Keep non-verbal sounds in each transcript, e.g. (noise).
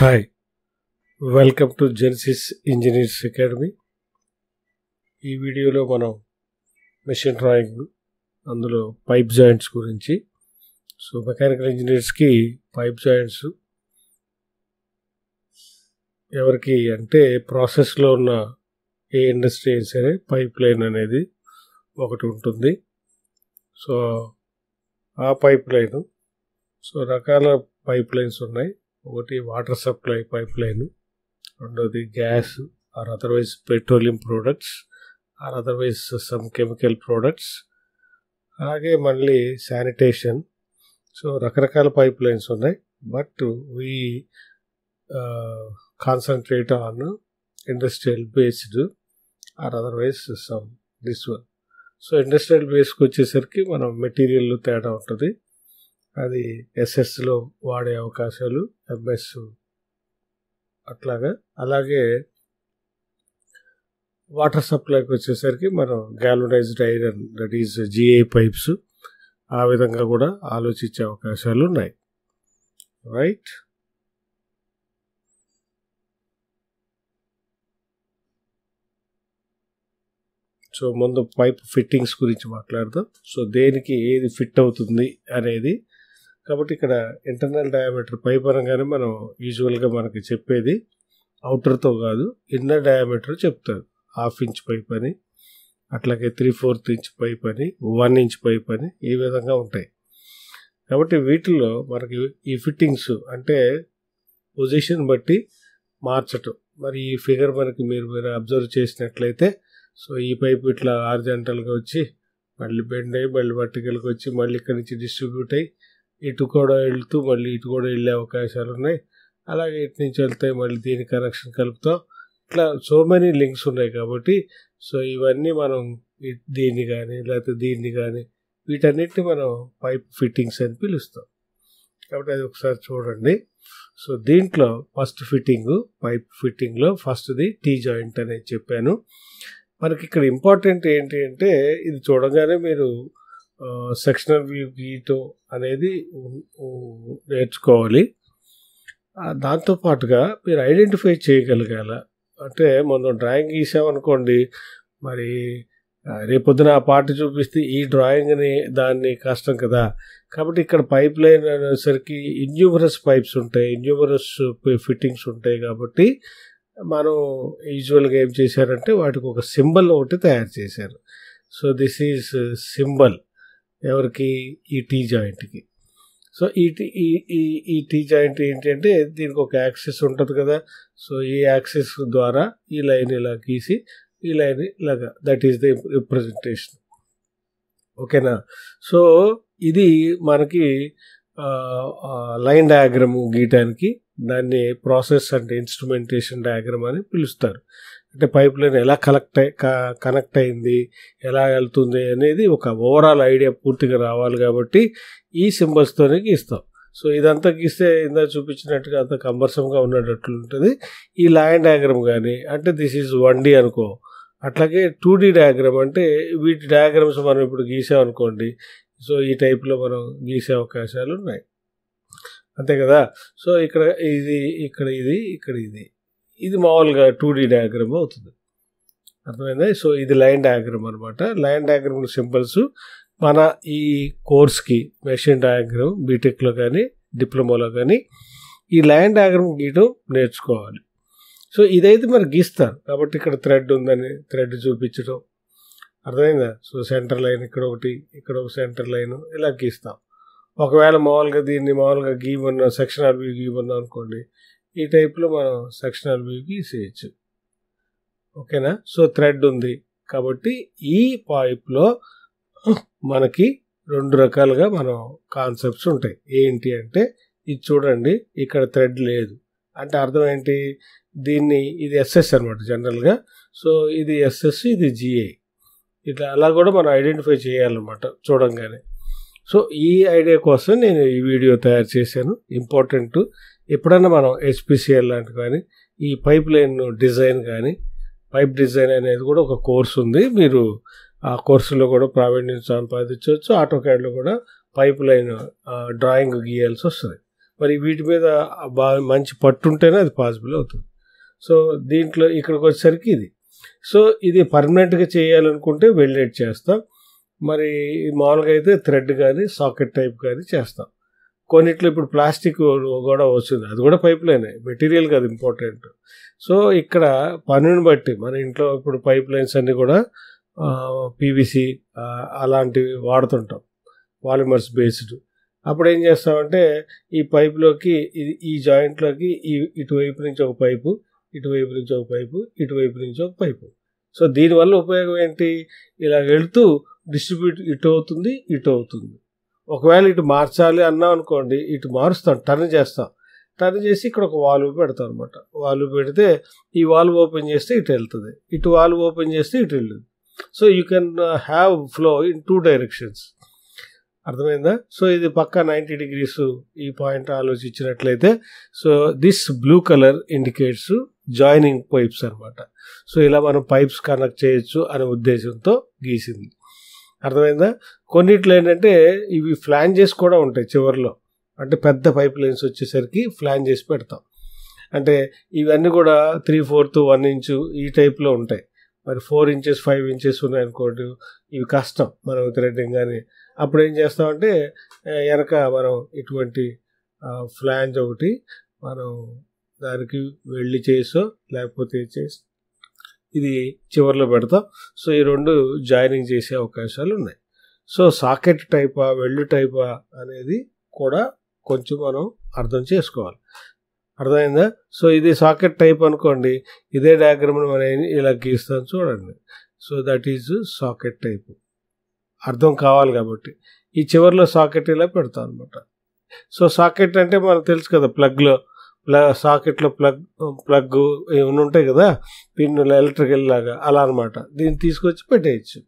Hi welcome to Genesis engineers academy ఈ వీడియోలో మనం మెషిన్ డ్రాయింగ్ అందులో పైప్ జాయింట్స్ గురించి సో మెకానికల్ ఇంజనీర్స్కి పైప్ జాయింట్స్ ఎవరికి అంటే ప్రాసెస్లో ఉన్న ఏ ఇండస్ట్రీ అయినా సరే పైప్ లైన్ అనేది ఒకటి ఉంటుంది సో ఆ పైప్ లైను సో రకాల పైప్ లైన్స్ ఉన్నాయి ఒకటి వాటర్ సప్లై పైప్ లైన్ రెండోది gas or otherwise petroleum products or otherwise some chemical products అలాగే మళ్ళీ శానిటేషన్ సో రకరకాల పైప్ లైన్స్ ఉన్నాయి but we concentrate on industrial based or otherwise some this one so industrial బేస్కి వచ్చేసరికి మనం material తేడా ఉంటుంది అది ఎస్ఎస్లో వాడే అవకాశాలు ఎంఎస్ అట్లాగా అలాగే వాటర్ సప్లైకి వచ్చేసరికి మనం galvanized iron that is GA pipes ఆ విధంగా కూడా ఆలోచించే అవకాశాలు ఉన్నాయి రైట్ సో ముందు పైప్ ఫిట్టింగ్స్ గురించి మాట్లాడదాం సో దేనికి ఏది ఫిట్ అవుతుంది అనేది కాబట్టి ఇక్కడ ఇంటర్నల్ డయామీటర్ పై పరంగానే మనం యూజువల్గా మనకి చెప్పేది అవుటర్తో కాదు ఇన్నర్ డయామీటర్ చెప్తారు హాఫ్ ఇంచ్ పైప్ అని అట్లాగే త్రీ ఫోర్త్ ఇంచ్ పైప్ అని వన్ ఇంచ్ పైప్ అని ఈ విధంగా ఉంటాయి కాబట్టి వీటిలో మనకి ఈ ఫిట్టింగ్స్ అంటే పొజిషన్ బట్టి మార్చటం మరి ఈ ఫిగర్ మనకి మీరు మీరు అబ్జర్వ్ చేసినట్లయితే సో ఈ పైప్ ఇట్లా ఆర్జెంటల్గా వచ్చి మళ్ళీ బెండ్ అయ్యి మళ్ళీ వర్టికల్గా వచ్చి మళ్ళీ ఇక్కడి నుంచి డిస్ట్రిబ్యూట్ అయ్యి ఇటు కూడా వెళ్తూ మళ్ళీ ఇటు కూడా వెళ్ళే అవకాశాలు ఉన్నాయి అలాగే ఇటు నుంచి వెళ్తే మళ్ళీ దీని కనెక్షన్ కలుపుతాం ఇట్లా సో మెనీ లింక్స్ ఉన్నాయి కాబట్టి సో ఇవన్నీ మనం దీన్ని కానీ లేకపోతే దీన్ని కానీ వీటన్నిటిని మనం పైప్ ఫిట్టింగ్స్ అని పిలుస్తాం కాబట్టి అది ఒకసారి చూడండి సో దీంట్లో ఫస్ట్ ఫిట్టింగ్ పైప్ ఫిట్టింగ్లో ఫస్ట్ది టీ జాయింట్ అనేది చెప్పాను మనకి ఇక్కడ ఇంపార్టెంట్ ఏంటి అంటే ఇది చూడగానే మీరు సెక్షనల్ వ్యూ గీయటం అనేది నేర్చుకోవాలి దాంతోపాటుగా మీరు ఐడెంటిఫై చేయగలగాల అంటే మనం డ్రాయింగ్ గీసామనుకోండి మరి రేపొద్దున ఆ పాట చూపిస్తే ఈ డ్రాయింగ్ని దాన్ని కష్టం కదా కాబట్టి ఇక్కడ పైప్ లైన్ అనేసరికి ఇన్యూమరస్ పైప్స్ ఉంటాయి ఇన్యూమరస్ ఫిట్టింగ్స్ ఉంటాయి కాబట్టి మనం యూజువల్గా ఏం చేశారంటే వాటికి ఒక సింబల్ ఒకటి తయారు చేశారు సో దిస్ ఈజ్ సింబల్ ఎవరికి ఈ టీ జాయింట్కి సో ఈ ఈ ఈ టీ జాయింట్ ఏంటంటే దీనికి ఒక యాక్సిస్ ఉంటుంది కదా సో ఈ యాక్సిస్ ద్వారా ఈ లైన్ ఇలా గీసి ఈ లైన్ ఇలాగా దట్ ఈస్ ది రిప్రజెంటేషన్ ఓకేనా సో ఇది మనకి లైన్ డయాగ్రమ్ గీయటానికి దాన్ని ప్రాసెస్ అండ్ ఇన్స్ట్రుమెంటేషన్ డయాగ్రమ్ అని పిలుస్తారు అంటే పైప్ లైన్ ఎలా కలెక్ట్ కనెక్ట్ అయింది ఎలా వెళ్తుంది అనేది ఒక ఓవరాల్ ఐడియా పూర్తిగా రావాలి కాబట్టి ఈ సింబల్స్తోనే గీస్తాం సో ఇదంతా గీస్తే ఇందా చూపించినట్టుగా అంత కంబర్సమ్గా ఉండేటట్లు ఉంటుంది ఈ లైన్ డయాగ్రామ్ కానీ అంటే దిస్ ఈజ్ వన్ డీ అనుకో అట్లాగే టూ డీ డయాగ్రామ్ అంటే వీటి డయాగ్రామ్స్ మనం ఇప్పుడు గీసామనుకోండి సో ఈ టైప్లో మనం గీసే అవకాశాలు ఉన్నాయి అంతే కదా సో ఇక్కడ ఇది ఇక్కడ ఇది ఇక్కడ ఇది ఇది మామూలుగా టూ డీ డయాగ్రమ్ అవుతుంది అర్థమైంది సో ఇది లైన్ డయాగ్రమ్ అనమాట లైన్ డయాగ్రమ్ సింబల్స్ మన ఈ కోర్స్కి మెషిన్ డయాగ్రమ్ బీటెక్లో కానీ డిప్లొమాలో కానీ ఈ లైన్ డయాగ్రమ్ గీయడం నేర్చుకోవాలి సో ఇదైతే మరి గీస్తారు కాబట్టి ఇక్కడ థ్రెడ్ ఉందని థ్రెడ్ చూపించడం అర్థమైందా సో సెంటర్ లైన్ ఇక్కడ ఒకటి ఇక్కడ ఒక సెంటర్ లైన్ ఇలా గీస్తాం ఒకవేళ మామూలుగా దీన్ని మామూలుగా గీయమన్నా సెక్షన్ ఆర్బీ గీయమన్నా అనుకోండి ఈ టైప్లో మనం సెక్షనల్ వ్యూకి చేయొచ్చు ఓకేనా సో థ్రెడ్ ఉంది కాబట్టి ఈ పైప్లో మనకి రెండు రకాలుగా మనం కాన్సెప్ట్స్ ఉంటాయి ఏంటి అంటే ఇది చూడండి ఇక్కడ థ్రెడ్ లేదు అంటే అర్థం ఏంటి దీన్ని ఇది ఎస్ఎస్ అనమాట జనరల్గా సో ఇది ఎస్ఎస్ ఇది జిఐ ఇట్లా అలా కూడా మనం ఐడెంటిఫై చేయాలన్నమాట చూడంగానే సో ఈ ఐడియా కోసం నేను ఈ వీడియో తయారు చేశాను ఇంపార్టెంట్ ఎప్పుడైనా మనం హెచ్పిసిఎల్ లాంటి కానీ ఈ పైప్ లైన్ డిజైన్ కానీ పైప్ డిజైన్ అనేది కూడా ఒక కోర్స్ ఉంది మీరు ఆ కోర్సులో కూడా ప్రావీణ్యం సంపాదించవచ్చు ఆటో క్యాడ్లో కూడా పైప్ లైన్ డ్రాయింగ్ గీయాల్సి వస్తుంది మరి వీటి మీద బాగా మంచి పట్టుంటేనే అది పాసిబుల్ అవుతుంది సో దీంట్లో ఇక్కడికి వచ్చేసరికి ఇది సో ఇది పర్మనెంట్గా చేయాలనుకుంటే వెల్డెడ్ చేస్తాం మరి మామూలుగా అయితే థ్రెడ్ కానీ సాకెట్ టైప్ కానీ చేస్తాం కొన్నిట్లో ఇప్పుడు ప్లాస్టిక్ కూడా వస్తుంది అది కూడా పైప్ లైనే మెటీరియల్ కాదు ఇంపార్టెంట్ సో ఇక్కడ పనిని బట్టి మన ఇంట్లో ఇప్పుడు పైప్ లైన్స్ అన్నీ కూడా పీవీసీ అలాంటివి వాడుతుంటాం వాలిమర్స్ బేస్డ్ అప్పుడు ఏం చేస్తామంటే ఈ పైప్లోకి ఇది ఈ జాయింట్లోకి ఈ ఇటువైపు నుంచి ఒక పైపు ఇటువైపు నుంచి ఒక పైపు ఇటువైపు నుంచి ఒక పైపు సో దీనివల్ల ఉపయోగం ఏంటి ఇలా వెళుతూ డిస్ట్రిబ్యూట్ ఇటు అవుతుంది ఇటు అవుతుంది ఒకవేళ ఇటు మార్చాలి అన్నాం అనుకోండి ఇటు మారుస్తాం టర్న్ చేస్తాం టర్న్ చేసి ఇక్కడ ఒక వాల్వ్ పెడతాం అనమాట వాల్వ్ పెడితే ఈ వాల్వ్ ఓపెన్ చేస్తే ఇటు వెళ్తుంది ఇటు వాల్వ్ ఓపెన్ చేస్తే ఇటు వెళ్ళదు so you can have flow in two directions అర్థమైందా సో ఇది పక్క నైంటీ డిగ్రీస్ ఈ పాయింట్ ఆలోచించినట్లయితే so this blue colour indicates joining pipes అనమాట సో ఇలా మనం పైప్స్ కనెక్ట్ చేయొచ్చు అనే ఉద్దేశంతో గీసింది అర్థమైందా కొన్నిట్లో ఏంటంటే ఇవి ఫ్లాన్ చేసి కూడా ఉంటాయి చివరిలో అంటే పెద్ద పైప్ లైన్స్ వచ్చేసరికి ఫ్లాన్ చేసి పెడతాం అంటే ఇవన్నీ కూడా త్రీ ఫోర్త్ వన్ ఇంచు ఈ టైప్లో ఉంటాయి మరి ఫోర్ ఇంచెస్ ఫైవ్ ఇంచెస్ ఉన్నాయనుకోండి ఇవి కష్టం మనం థ్రెడ్డింగ్ కానీ అప్పుడు ఏం చేస్తామంటే వెనక మనం ఇటువంటి ఫ్లాంజ్ ఒకటి మనం దానికి వెళ్ళి చేసో లేకపోతే చేసి ఇది చివరిలో పెడతాం సో ఈ రెండు జాయినింగ్ చేసే అవకాశాలు ఉన్నాయి సో సాకెట్ టైపా వెల్డ్ టైపా అనేది కూడా కొంచెం మనం అర్థం చేసుకోవాలి అర్థమైందా సో ఇది సాకెట్ టైప్ అనుకోండి ఇదే డయాగ్రామ్ని మనం ఇలా గీస్తాం చూడండి so that is socket type అర్థం కావాలి కాబట్టి ఈ చివరిలో సాకెట్ ఇలా పెడతాం అనమాట సో సాకెట్ అంటే మనకు తెలుసు కదా ప్లగ్లో ప్ల సాకెట్లో ప్లగ్ ప్లగ్ ఏమైనా ఉంటాయి కదా పిన్ ఎలక్ట్రికల్ లాగా అలా అనమాట దీన్ని తీసుకొచ్చి పెట్టేయచ్చు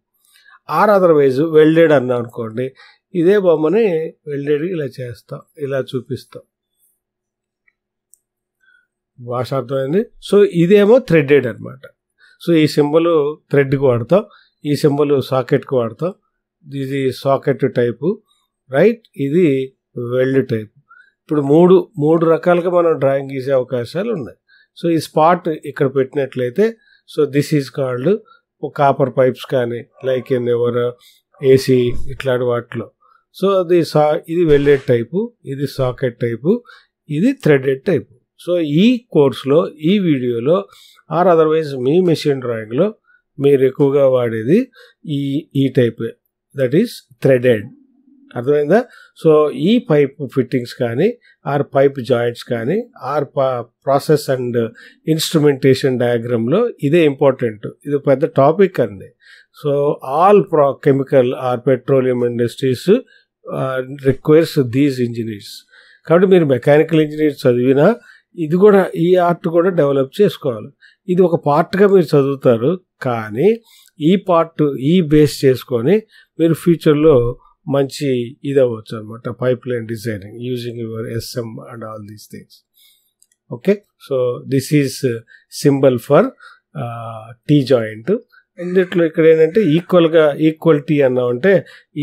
ఆర్ అదర్వైజ్ వెల్డెడ్ అన్నాం అనుకోండి ఇదే బొమ్మని వెల్డెడ్ ఇలా చేస్తాం ఇలా చూపిస్తాం భాష అర్థమైంది సో ఇదేమో థ్రెడెడ్ అనమాట సో ఈ సింబల్ థ్రెడ్కి వాడతాం ఈ సింబల్ సాకెట్కి వాడతాం ఇది సాకెట్ టైపు రైట్ ఇది వెల్డ్ టైపు ఇప్పుడు మూడు మూడు రకాలుగా మనం డ్రాయింగ్ గీసే అవకాశాలు ఉన్నాయి సో ఈ స్పాట్ ఇక్కడ పెట్టినట్లయితే so this is called copper pipes కానీ లైక్ ఇన్ ఎవర్ ఏసీ ఇట్లాంటి వాటిలో సో అది సా ఇది వెల్డెడ్ టైపు ఇది సాకెట్ టైపు ఇది థ్రెడెడ్ టైపు సో ఈ కోర్స్లో ఈ వీడియోలో ఆర్ అదర్వైజ్ మీ మెషిన్ డ్రాయింగ్లో మీరు ఎక్కువగా వాడేది ఈ ఈ టైప్ దట్ ఈస్ థ్రెడెడ్ అర్థమైందా సో ఈ పైప్ ఫిట్టింగ్స్ కానీ ఆర్ పైప్ జాయింట్స్ కానీ ఆర్ ప్రాసెస్ అండ్ ఇన్స్ట్రుమెంటేషన్ డయాగ్రామ్లో ఇదే ఇంపార్టెంట్ ఇది పెద్ద టాపిక్ అండి సో ఆల్ ప్రా chemical or petroleum industries requires these engineers కాబట్టి మీరు మెకానికల్ ఇంజనీర్స్ చదివినా ఇది కూడా ఈ ఆర్ట్ కూడా డెవలప్ చేసుకోవాలి ఇది ఒక పార్ట్గా మీరు చదువుతారు కానీ ఈ పార్ట్ ఈ బేస్ చేసుకొని మీరు ఫ్యూచర్లో మంచి ఇది అవ్వచ్చు అనమాట pipe line designing using your SM and all these things okay so this is symbol for T joint ఇందులో ఇక్కడ ఏంటంటే ఈక్వల్గా ఈక్వల్ టీ అన్నా ఉంటే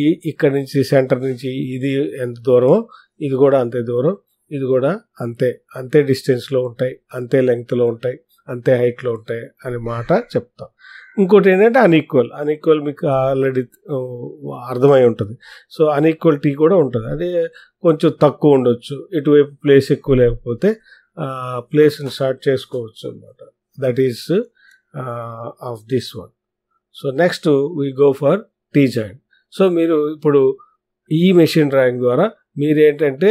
ఈ ఇక్కడ నుంచి సెంటర్ నుంచి ఇది ఎంత దూరమో ఇది కూడా అంతే దూరం ఇది కూడా అంతే అంతే డిస్టెన్స్లో ఉంటాయి అంతే లెంగ్త్లో ఉంటాయి అంతే హైట్లో ఉంటాయి అనే మాట చెప్తాం ఇంకోటి ఏంటంటే అన్ఈక్వల్ అన్ఈక్వల్ మీకు ఆల్రెడీ అర్థమై ఉంటుంది సో అన్ఈక్వల్టీ కూడా ఉంటుంది అంటే కొంచెం తక్కువ ఉండొచ్చు ఇటువైపు ప్లేస్ ఎక్కువ లేకపోతే ప్లేస్ని స్టార్ట్ చేసుకోవచ్చు అనమాట that is of this one so next we go for T joint so మీరు ఇప్పుడు ఈ మెషిన్ డ్రాయింగ్ ద్వారా మీరేంటంటే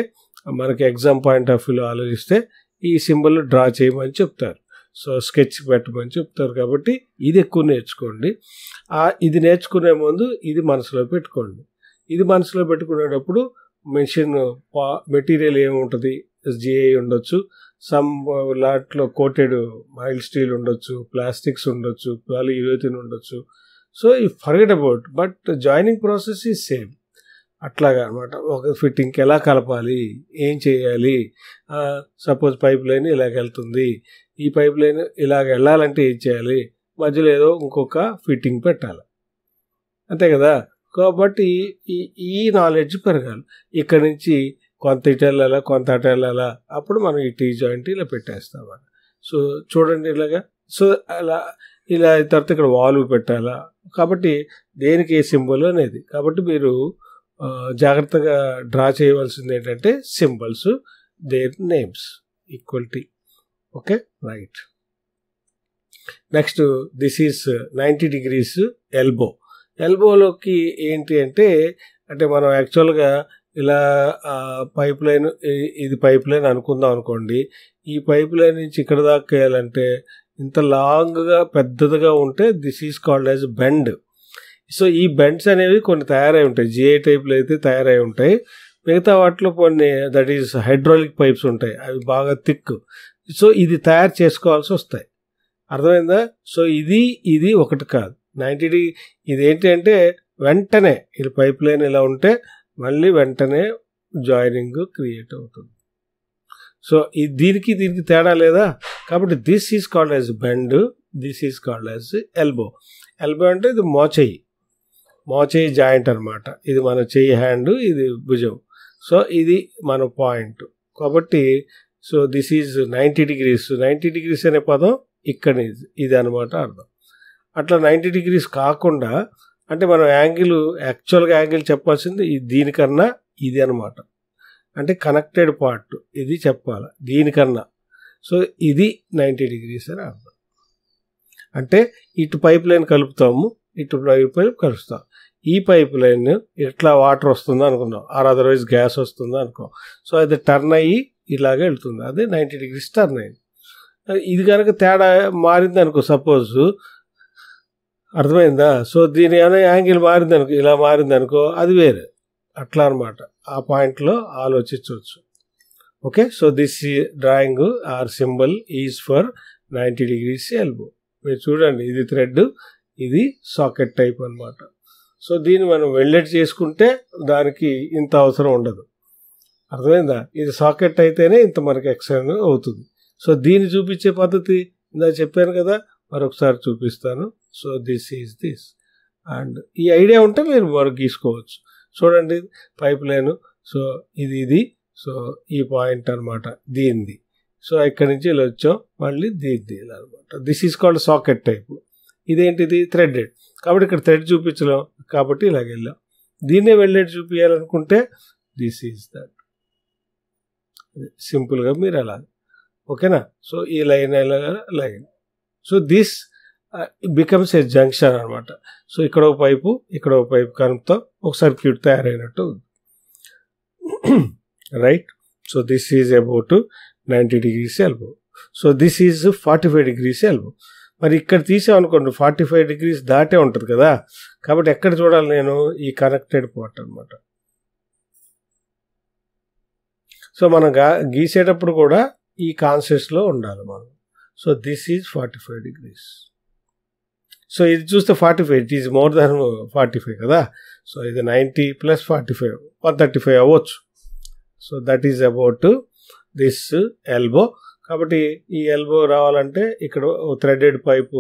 మనకి ఎగ్జామ్ పాయింట్ ఆఫ్ వ్యూలో ఆలోచిస్తే ఈ సింబల్ డ్రా చేయమని చెప్తారు సో స్కెచ్ పెట్టమని చెప్తారు కాబట్టి ఇది ఎక్కువ నేర్చుకోండి ఇది నేర్చుకునే ముందు ఇది మనసులో పెట్టుకోండి ఇది మనసులో పెట్టుకునేటప్పుడు మెషిన్ మెటీరియల్ ఏముంటుంది జిఐ ఉండొచ్చు సమ్ లాట్లో కోటెడ్ ఆయిల్ స్టీల్ ఉండొచ్చు ప్లాస్టిక్స్ ఉండొచ్చు పాలి యూరోతిన్ ఉండొచ్చు సో ఈ forget about but joining process is same అట్లాగా అనమాట ఒక ఫిట్టింగ్కి ఎలా కలపాలి ఏం చేయాలి సపోజ్ పైప్ లైన్ ఇలాగ వెళ్తుంది ఈ పైప్ లైన్ ఇలాగ వెళ్ళాలంటే ఏం చేయాలి మధ్యలో ఏదో ఇంకొక ఫిట్టింగ్ పెట్టాలి అంతే కదా కాబట్టి ఈ ఈ నాలెడ్జ్ పెరగాలి ఇక్కడ నుంచి కొంత ఇటు వెళ్ళాలా కొంత అటు వెళ్ళాలా అప్పుడు మనం ఈ టీ జాయింట్ ఇలా పెట్టేస్తామని సో చూడండి ఇలాగా సో అలా ఇలా తర్వాత ఇక్కడ వాల్వ్ పెట్టాలా కాబట్టి దేనికి ఏ సింబల్ అనేది కాబట్టి మీరు జాగ్రత్తగా డ్రా చేయవలసింది ఏంటంటే symbols their names equality okay right next this is ninety degrees elbow ఎల్బోలోకి ఏంటి అంటే అంటే మనం యాక్చువల్గా ఇలా పైప్ లైన్ ఇది పైప్ లైన్ అనుకుందాం అనుకోండి ఈ పైప్ లైన్ నుంచి ఇక్కడ దాకా వేయాలంటే ఇంత లాంగ్గా పెద్దదిగా ఉంటే this is called as bend so ఈ బెండ్స్ అనేవి కొన్ని తయారై ఉంటాయి జిఐ టైప్లో అయితే తయారై ఉంటాయి మిగతా వాటిలో కొన్ని దట్ ఈస్ హైడ్రాలిక్ పైప్స్ ఉంటాయి అవి బాగా థిక్ సో ఇది తయారు చేసుకోవాల్సి వస్తాయి అర్థమైందా సో ఇది ఇది ఒకటి కాదు నైంటీ డిగ్రీ ఇది ఏంటంటే వెంటనే ఇది పైప్ లైన్ ఇలా ఉంటే మళ్ళీ వెంటనే జాయినింగ్ క్రియేట్ అవుతుంది సో ఈ దీనికి దీనికి తేడా లేదా కాబట్టి this is called as bend this is called as elbow elbow అంటే ఇది మోచయ్యి మోచేయి జాయింట్ అనమాట ఇది మన చేయి హ్యాండ్ ఇది భుజం సో ఇది మన పాయింట్ కాబట్టి so this is ninety degrees ninety degrees అనే పదం ఇక్కడ ఇది అనమాట అర్థం అట్లా నైంటీ డిగ్రీస్ కాకుండా అంటే మనం యాంగిల్ యాక్చువల్గా యాంగిల్ చెప్పాల్సింది దీనికన్నా ఇది అనమాట అంటే కనెక్టెడ్ పార్ట్ ఇది చెప్పాలి దీనికన్నా సో ఇది నైంటీ డిగ్రీస్ అని అర్థం అంటే ఇటు పైప్ లైన్ కలుపుతాము ఇటు పైప్ లైన్ కలుపుతాము ఈ పైప్ లైన్ ఇట్లా వాటర్ వస్తుందో అనుకున్నాం ఆర్ అదర్వైజ్ గ్యాస్ వస్తుందో అనుకో సో అది టర్న్ అయ్యి ఇలాగే వెళ్తుంది అది నైంటీ డిగ్రీస్ టర్న్ అయింది ఇది కనుక తేడా మారింది అనుకో సపోజ్ అర్థమైందా సో దీని ఏమైనా యాంగిల్ మారింది అనుకో ఇలా మారింది అనుకో అది వేరే అట్లా అనమాట ఆ పాయింట్లో ఆలోచించవచ్చు okay so this drawing or symbol is for ninety degrees elbow మీరు చూడండి ఇది థ్రెడ్ ఇది సాకెట్ టైప్ అనమాట సో దీన్ని మనం వెల్డెడ్ చేసుకుంటే దానికి ఇంత అవసరం ఉండదు అర్థమైందా ఇది సాకెట్ అయితేనే ఇంత మనకి ఎక్సైన్ అవుతుంది సో దీన్ని చూపించే పద్ధతి ఇందా చెప్పాను కదా మరొకసారి చూపిస్తాను so this is this and ఈ ఐడియా ఉంటే మీరు మరొక గీసుకోవచ్చు చూడండి పైప్ లైన్ సో ఇది ఇది సో ఈ పాయింట్ అనమాట దీనిది సో ఇక్కడ నుంచి ఇలా వచ్చాం మళ్ళీ దీనిది ఇలా అనమాట this is called socket type ఇదేంటిది థ్రెడెడ్ కాబట్టి ఇక్కడ థ్రెడ్ చూపించలేం కాబట్టి ఇలాగ వెళ్ళాం దీన్నే వెళ్ళేట్టు చూపించాలనుకుంటే దిస్ ఈజ్ దట్ సింపుల్గా మీరు అలా ఓకేనా సో ఈ line line so this becomes a junction అనమాట సో ఇక్కడ ఒక పైపు ఇక్కడ ఒక పైపు కనుపుతో ఒక సర్క్యూట్ తయారైనట్టు (clears throat) right so this is about ninety degrees elbow so this is forty five degrees elbow మరి ఇక్కడ తీసామనుకోండి ఫార్టీ ఫైవ్ డిగ్రీస్ దాటే ఉంటుంది కదా కాబట్టి ఎక్కడ చూడాలి నేను ఈ కనెక్టెడ్ పార్ట్ అనమాట సో మనం గీసేటప్పుడు కూడా ఈ కాన్సెప్ట్స్లో ఉండాలి మనం so this is forty five degrees so ఇది చూస్తే forty five it is more than forty five కదా సో ఇది ninety plus forty five one thirty five అవ్వచ్చు so that is about this elbow కాబట్టి ఈ ఎల్బో రావాలంటే ఇక్కడ థ్రెడెడ్ పైపు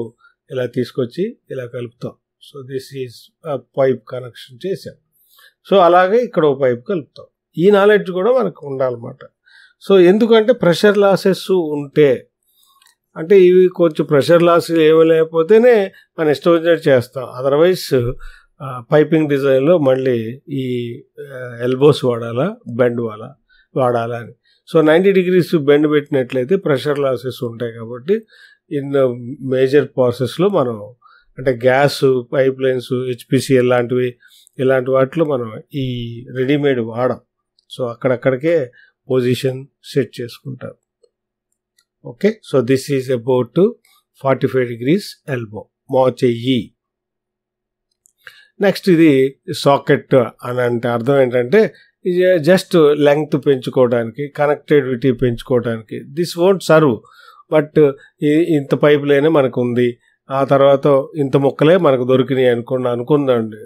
ఇలా తీసుకొచ్చి ఇలా కలుపుతాం so this is pipe connection చేసాం సో అలాగే ఇక్కడ ఒక పైప్ కలుపుతాం ఈ నాలెడ్జ్ కూడా మనకు ఉండాలన్నమాట సో ఎందుకంటే ప్రెషర్ లాసెస్ ఉంటే అంటే ఇవి కొంచెం ప్రెషర్ లాస్ ఏమీ లేకపోతేనే మనం ఇష్టం వచ్చినట్టు చేస్తాం అదర్వైజ్ పైపింగ్ డిజైన్లో మళ్ళీ ఈ ఎల్బోస్ వాడాలా బెండ్ వాడాలా వాడాలా అని సో నైంటీ డిగ్రీస్ బెండ్ పెట్టినట్లయితే ప్రెషర్ లాసెస్ ఉంటాయి కాబట్టి ఇన్ మేజర్ ప్రాసెస్లో మనం అంటే గ్యాస్ పైప్ లైన్స్ హెచ్పిసిఎల్ లాంటివి ఇలాంటి వాటిలో మనం ఈ రెడీమేడ్ వాడం సో అక్కడక్కడికే పొజిషన్ సెట్ చేసుకుంటాం okay so this is about forty five degrees elbow మోచెయ్యి చెయ్యి నెక్స్ట్ ఇది సాకెట్ అని అంటే అర్థం ఏంటంటే జస్ట్ లెంగ్త్ పెంచుకోవడానికి కనెక్టివిటీ పెంచుకోవడానికి దిస్ వోంట్ సర్వ్ బట్ ఇంత పైప్ లైనే మనకు ఉంది ఆ తర్వాత ఇంత మొక్కలే మనకు దొరికినాయి అనుకున్న అనుకుందండి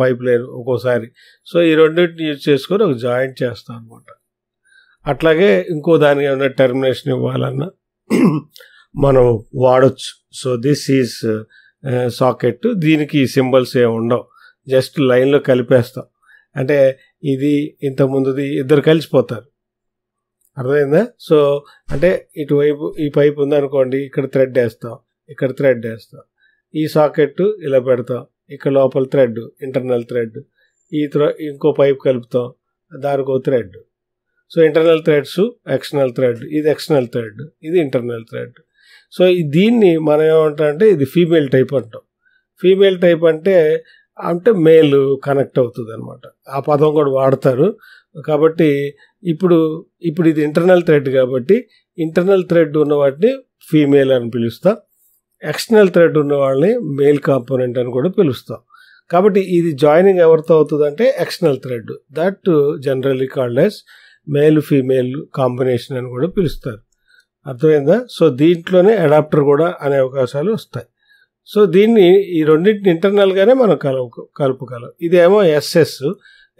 పైప్ లైన్ ఒక్కోసారి సో ఈ రెండింటిని యూజ్ చేసుకొని ఒక జాయింట్ చేస్తాం అనమాట అట్లాగే ఇంకో దానికి ఏమైనా టెర్మినేషన్ ఇవ్వాలన్నా (clears throat) మనం వాడచ్చు సో దిస్ ఈజ్ సాకెట్ దీనికి సింబల్స్ ఏమి ఉండవు జస్ట్ లైన్లో కలిపేస్తాం అంటే ఇది ముందుది ఇద్దరు కలిసిపోతారు అర్థమైందా సో అంటే ఇటువైపు ఈ పైపు ఉందనుకోండి ఇక్కడ థ్రెడ్ వేస్తాం ఇక్కడ థ్రెడ్ వేస్తాం ఈ సాకెట్ ఇలా పెడతాం ఇక్కడ లోపల థ్రెడ్ ఇంటర్నల్ థ్రెడ్ ఈ ఇంకో పైప్ కలుపుతాం దానికి ఒక thread so internal threads external thread ఇది ఎక్స్టర్నల్ థ్రెడ్ ఇది ఇంటర్నల్ థ్రెడ్ సో దీన్ని మనం ఏమంటామంటే ఇది ఫీమేల్ టైప్ అంటాం ఫీమేల్ టైప్ అంటే అంటే మెయిల్ కనెక్ట్ అవుతుంది అనమాట ఆ పదం కూడా వాడతారు కాబట్టి ఇప్పుడు ఇప్పుడు ఇది ఇంటర్నల్ థ్రెడ్ కాబట్టి ఇంటర్నల్ థ్రెడ్ ఉన్న వాటిని ఫీమేల్ అని పిలుస్తాం ఎక్స్టర్నల్ థ్రెడ్ ఉన్న వాళ్ళని మేల్ కాంపోనెంట్ అని కూడా పిలుస్తాం కాబట్టి ఇది జాయినింగ్ ఎవరితో అవుతుందంటే external thread that generally called as male female combination అని కూడా పిలుస్తారు అర్థమైందా సో దీంట్లోనే అడాప్టర్ కూడా అనే అవకాశాలు వస్తాయి సో దీన్ని ఈ రెండింటిని ఇంటర్నల్గానే మనం కలుపు కలుపుకోగలం ఇదేమో ఎస్ఎస్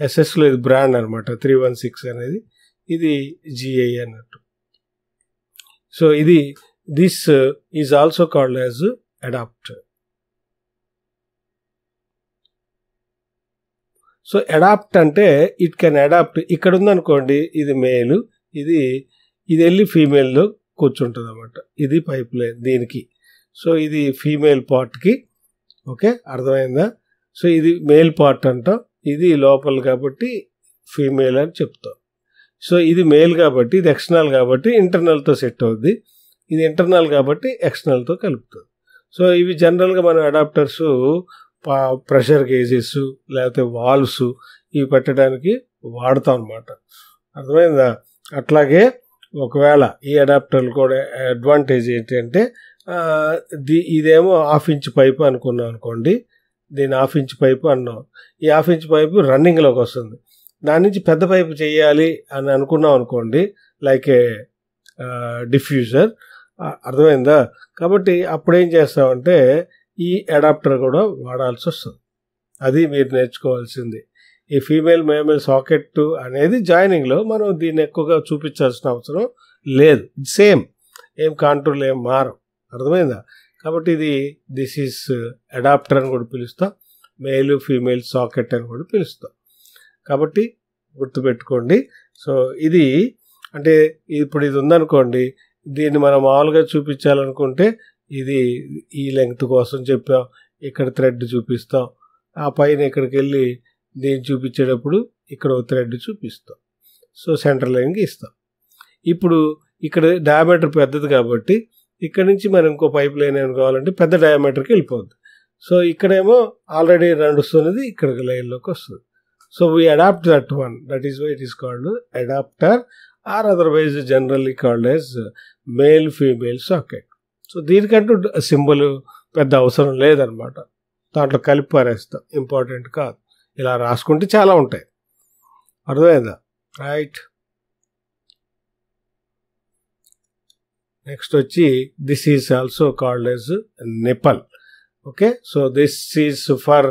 ఎస్ఎస్లో ఇది బ్రాండ్ అనమాట త్రీ వన్ సిక్స్ అనేది ఇది జిఐ అన్నట్టు సో ఇది this is also called as adapt so adapt అంటే ఇట్ కెన్ అడాప్ట్ ఇక్కడ ఉందనుకోండి ఇది మేలు ఇది ఇది వెళ్ళి ఫీమేల్లో కూర్చుంటుంది అనమాట ఇది పైప్ లైన్ దీనికి సో ఇది ఫీమేల్ పార్ట్కి ఓకే అర్థమైందా సో ఇది మేల్ పార్ట్ అంటాం ఇది లోపల కాబట్టి ఫీమేల్ అని చెప్తాం సో ఇది మేల్ కాబట్టి ఇది ఎక్స్టర్నల్ కాబట్టి ఇంటర్నల్తో సెట్ అవుద్ది ఇది ఇంటర్నల్ కాబట్టి ఎక్స్టర్నల్తో కలుపుతుంది సో ఇవి జనరల్గా మనం అడాప్టర్స్ ప్రెషర్ కేజెస్ లేకపోతే వాల్వ్స్ ఇవి పెట్టడానికి వాడతాం అనమాట అర్థమైందా అట్లాగే ఒకవేళ ఈ అడాప్టర్లు కూడా అడ్వాంటేజ్ ఏంటంటే ఇదేమో హాఫ్ ఇంచ్ పైపు అనుకున్నాం అనుకోండి దీని హాఫ్ ఇంచ్ పైపు అన్నాం ఈ హాఫ్ ఇంచ్ పైపు రన్నింగ్లోకి వస్తుంది దాని నుంచి పెద్ద పైపు చేయాలి అని అనుకున్నాం అనుకోండి లైక్ ఏ డిఫ్యూజర్ అర్థమైందా కాబట్టి అప్పుడు ఏం చేస్తామంటే ఈ అడాప్టర్ కూడా వాడాల్సి వస్తుంది అది మీరు నేర్చుకోవాల్సింది ఈ ఫీమేల్ మేమేల్ సాకెట్ అనేది జాయినింగ్లో మనం దీన్ని ఎక్కువగా చూపించాల్సిన అవసరం లేదు సేమ్ ఏం కాంట్రోల్ ఏం మారం అర్థమైందా కాబట్టి ఇది దిస్ ఈస్ అడాప్టర్ అని కూడా పిలుస్తాం మేలు ఫీమేల్ సాకెట్ అని కూడా పిలుస్తాం కాబట్టి గుర్తుపెట్టుకోండి సో ఇది అంటే ఇప్పుడు ఇది ఉందనుకోండి దీన్ని మనం మామూలుగా చూపించాలనుకుంటే ఇది ఈ లెంగ్త్ కోసం చెప్పాం ఇక్కడ థ్రెడ్ చూపిస్తాం ఆ పైన ఇక్కడికి వెళ్ళి దీన్ని చూపించేటప్పుడు ఇక్కడ ఒక థ్రెడ్ చూపిస్తాం సో సెంటర్ లైన్కి ఇస్తాం ఇప్పుడు ఇక్కడ డయామీటర్ పెద్దది కాబట్టి ఇక్కడ నుంచి మనం ఇంకో పైప్ లైన్ ఏమైనా కావాలంటే పెద్ద డయామీటర్కి వెళ్ళిపోద్ది సో ఇక్కడేమో ఆల్రెడీ నడుస్తున్నది ఇక్కడ లైన్లోకి వస్తుంది so we adapt that one that is why it is called adapter or otherwise generally called as male female socket so దీనికంటూ సింబల్ పెద్ద అవసరం లేదనమాట దాంట్లో కలిపి పారేస్తాం ఇంపార్టెంట్ కాదు ఇలా రాసుకుంటే చాలా ఉంటాయి అర్థమైందా రైట్ నెక్స్ట్ వచ్చి this is also called as nipple okay so this is for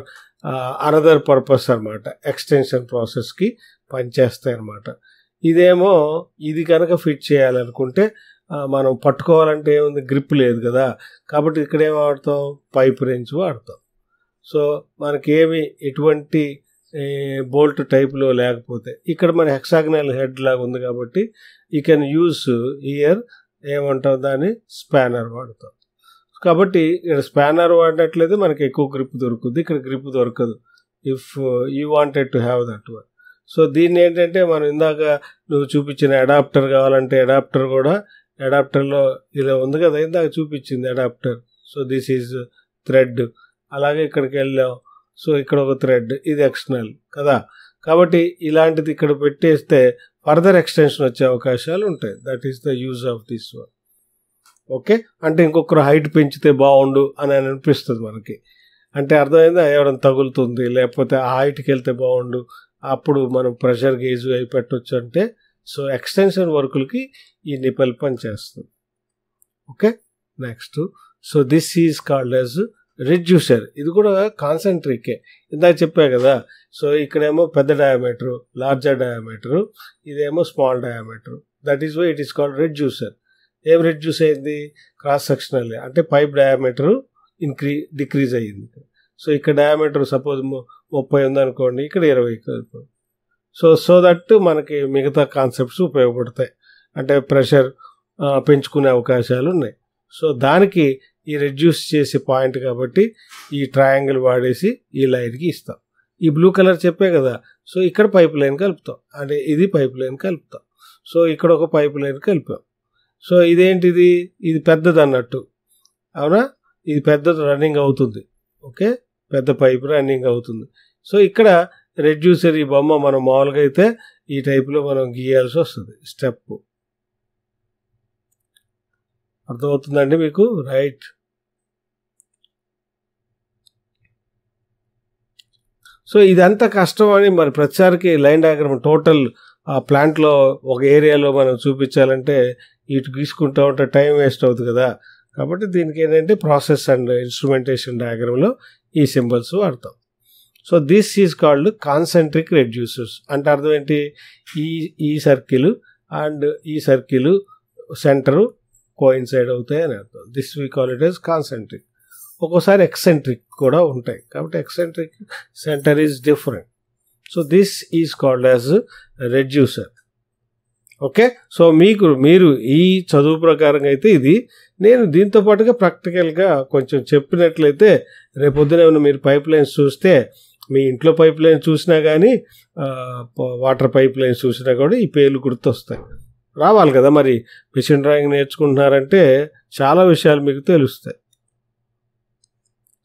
another purpose అనమాట ఎక్స్టెన్షన్ ప్రాసెస్కి పనిచేస్తాయి అనమాట ఇదేమో ఇది కనుక ఫిట్ చేయాలనుకుంటే మనం పట్టుకోవాలంటే ఏముంది గ్రిప్ లేదు కదా కాబట్టి ఇక్కడ ఏం వాడతాం పైప్ రేంజ్ వాడతాం సో మనకి ఏమి ఎటువంటి బోల్ట్ టైప్లో లేకపోతే ఇక్కడ మన హెక్సాగ్నల్ హెడ్ లాగా ఉంది కాబట్టి యూ కెన్ యూస్ ఇయర్ ఏమంటావు దాన్ని స్పానర్ వాడుతాం కాబట్టి ఇక్కడ స్పానర్ వాడినట్లయితే మనకి ఎక్కువ గ్రిప్ దొరుకుతుంది ఇక్కడ గ్రిప్ దొరకదు if you wanted to have that one so దీన్ని ఏంటంటే మనం ఇందాక నువ్వు చూపించిన అడాప్టర్ కావాలంటే అడాప్టర్ కూడా అడాప్టర్లో ఇలా ఉంది కదా ఇందాక చూపించింది adapter so this is thread అలాగే ఇక్కడికి వెళ్ళాం సో ఇక్కడ ఒక థ్రెడ్ ఇది ఎక్స్టర్నల్ కదా కాబట్టి ఇలాంటిది ఇక్కడ పెట్టేస్తే ఫర్దర్ ఎక్స్టెన్షన్ వచ్చే అవకాశాలు ఉంటాయి that is the use of this one okay అంటే ఇంకొకరు హైట్ పెంచితే బాగుండు అని అనిపిస్తుంది మనకి అంటే అర్థమైందా ఎవరైనా తగులుతుంది లేకపోతే ఆ హైట్కి వెళ్తే బాగుండు అప్పుడు మనం ప్రెషర్ గేజ్ అయి పెట్టవచ్చు అంటే సో ఎక్స్టెన్షన్ వర్కులకి ఈ నిపల్పం చేస్తుంది okay next so this is called as reducer ఇది కూడా కాన్సన్ట్రేకే ఇందాక చెప్పా కదా సో ఇక్కడేమో పెద్ద డయామీటరు లార్జర్ డయామీటరు ఇదేమో small diameter that is why it is called reducer ఏం రిడ్యూస్ అయింది క్రాస్ సెక్షనల్ అంటే పైప్ డయామీటరు ఇంక్రీ డిక్రీజ్ అయ్యింది సో ఇక్కడ డయామీటర్ సపోజ్ ముప్పై ఉంది అనుకోండి ఇక్కడ ఇరవై సో సో దట్ మనకి మిగతా కాన్సెప్ట్స్ ఉపయోగపడతాయి అంటే ప్రెషర్ పెంచుకునే అవకాశాలు ఉన్నాయి సో దానికి ఈ రెడ్యూస్ చేసే పాయింట్ కాబట్టి ఈ ట్రయాంగిల్ వాడేసి ఈ లైన్కి ఇస్తాం ఈ బ్లూ కలర్ చెప్పే కదా సో ఇక్కడ పైప్ లైన్ కలుపుతాం అంటే ఇది పైప్ లైన్ కలుపుతాం సో ఇక్కడ ఒక పైప్ లైన్ కలిపాం సో ఇదేంటిది ఇది పెద్దది అన్నట్టు అవునా ఇది పెద్దది రన్నింగ్ అవుతుంది ఓకే పెద్ద పైప్ రన్నింగ్ అవుతుంది సో ఇక్కడ రెడ్యూసర్ ఈ బొమ్మ మనం మామూలుగా అయితే ఈ టైప్లో మనం గీయాల్సి వస్తుంది స్టెప్ అర్థమవుతుందండి మీకు రైట్ సో ఇదంతా కష్టం అని మరి ప్రతిసారికి లైన్ డయాగ్రామ్ టోటల్ ఆ ప్లాంట్లో ఒక ఏరియాలో మనం చూపించాలంటే ఇటు గీసుకుంటూ ఉంటే టైం వేస్ట్ అవుతుంది కదా కాబట్టి దీనికి ఏంటంటే ప్రాసెస్ అండ్ ఇన్స్ట్రుమెంటేషన్ డయాగ్రామ్లో ఈ సింబల్స్ వాడతాం so this is called concentric reducers అంటే అర్థం ఏంటి ఈ ఈ సర్కిల్ అండ్ ఈ సర్కిల్ సెంటరు కోయిన్సైడ్ అవుతాయి అని అర్థం this we call it is concentric ఒక్కోసారి ఎక్సెంట్రిక్ కూడా ఉంటాయి కాబట్టి eccentric centre is different so this is called as reducer okay so మీకు మీరు ఈ చదువు ప్రకారంగా అయితే ఇది నేను దీంతో పాటుగా ప్రాక్టికల్గా కొంచెం చెప్పినట్లయితే రేపొద్దున ఏమైనా మీరు పైప్ లైన్స్ చూస్తే మీ ఇంట్లో పైప్ లైన్ చూసినా కానీ వాటర్ పైప్ లైన్స్ చూసినా కూడా ఈ పేర్లు గుర్తొస్తాయి రావాలి కదా మరి మిషన్ డ్రాయింగ్ నేర్చుకుంటున్నారంటే చాలా విషయాలు మీకు తెలుస్తాయి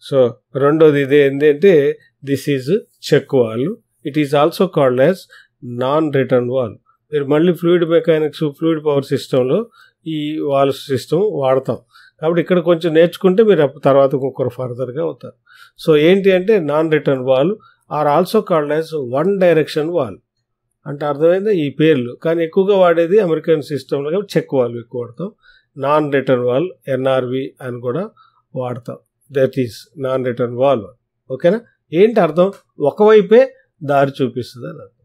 సో రెండోది ఇది ఏంటంటే this is check valve it is also called as non return valve మీరు మళ్ళీ ఫ్లూయిడ్ మెకానిక్స్ ఫ్లూయిడ్ పవర్ సిస్టంలో ఈ వాల్వ్ సిస్టమ్ వాడతాం కాబట్టి ఇక్కడ కొంచెం నేర్చుకుంటే మీరు తర్వాత ఇంకొకరు ఫర్దర్గా అవుతారు సో ఏంటి అంటే non return valve are also called as one direction valve అంటే అర్థమైందా ఈ పేర్లు కానీ ఎక్కువగా వాడేది అమెరికన్ సిస్టంలో చెక్ వాల్వ్ ఎక్కువ వాడతాం నాన్ రిటర్న్ వాల్వ్ ఎన్ఆర్వి అని కూడా వాడతాం that is non return valve ఓకేనా ఏంటి అర్థం ఒకవైపే దారి చూపిస్తుంది అని అర్థం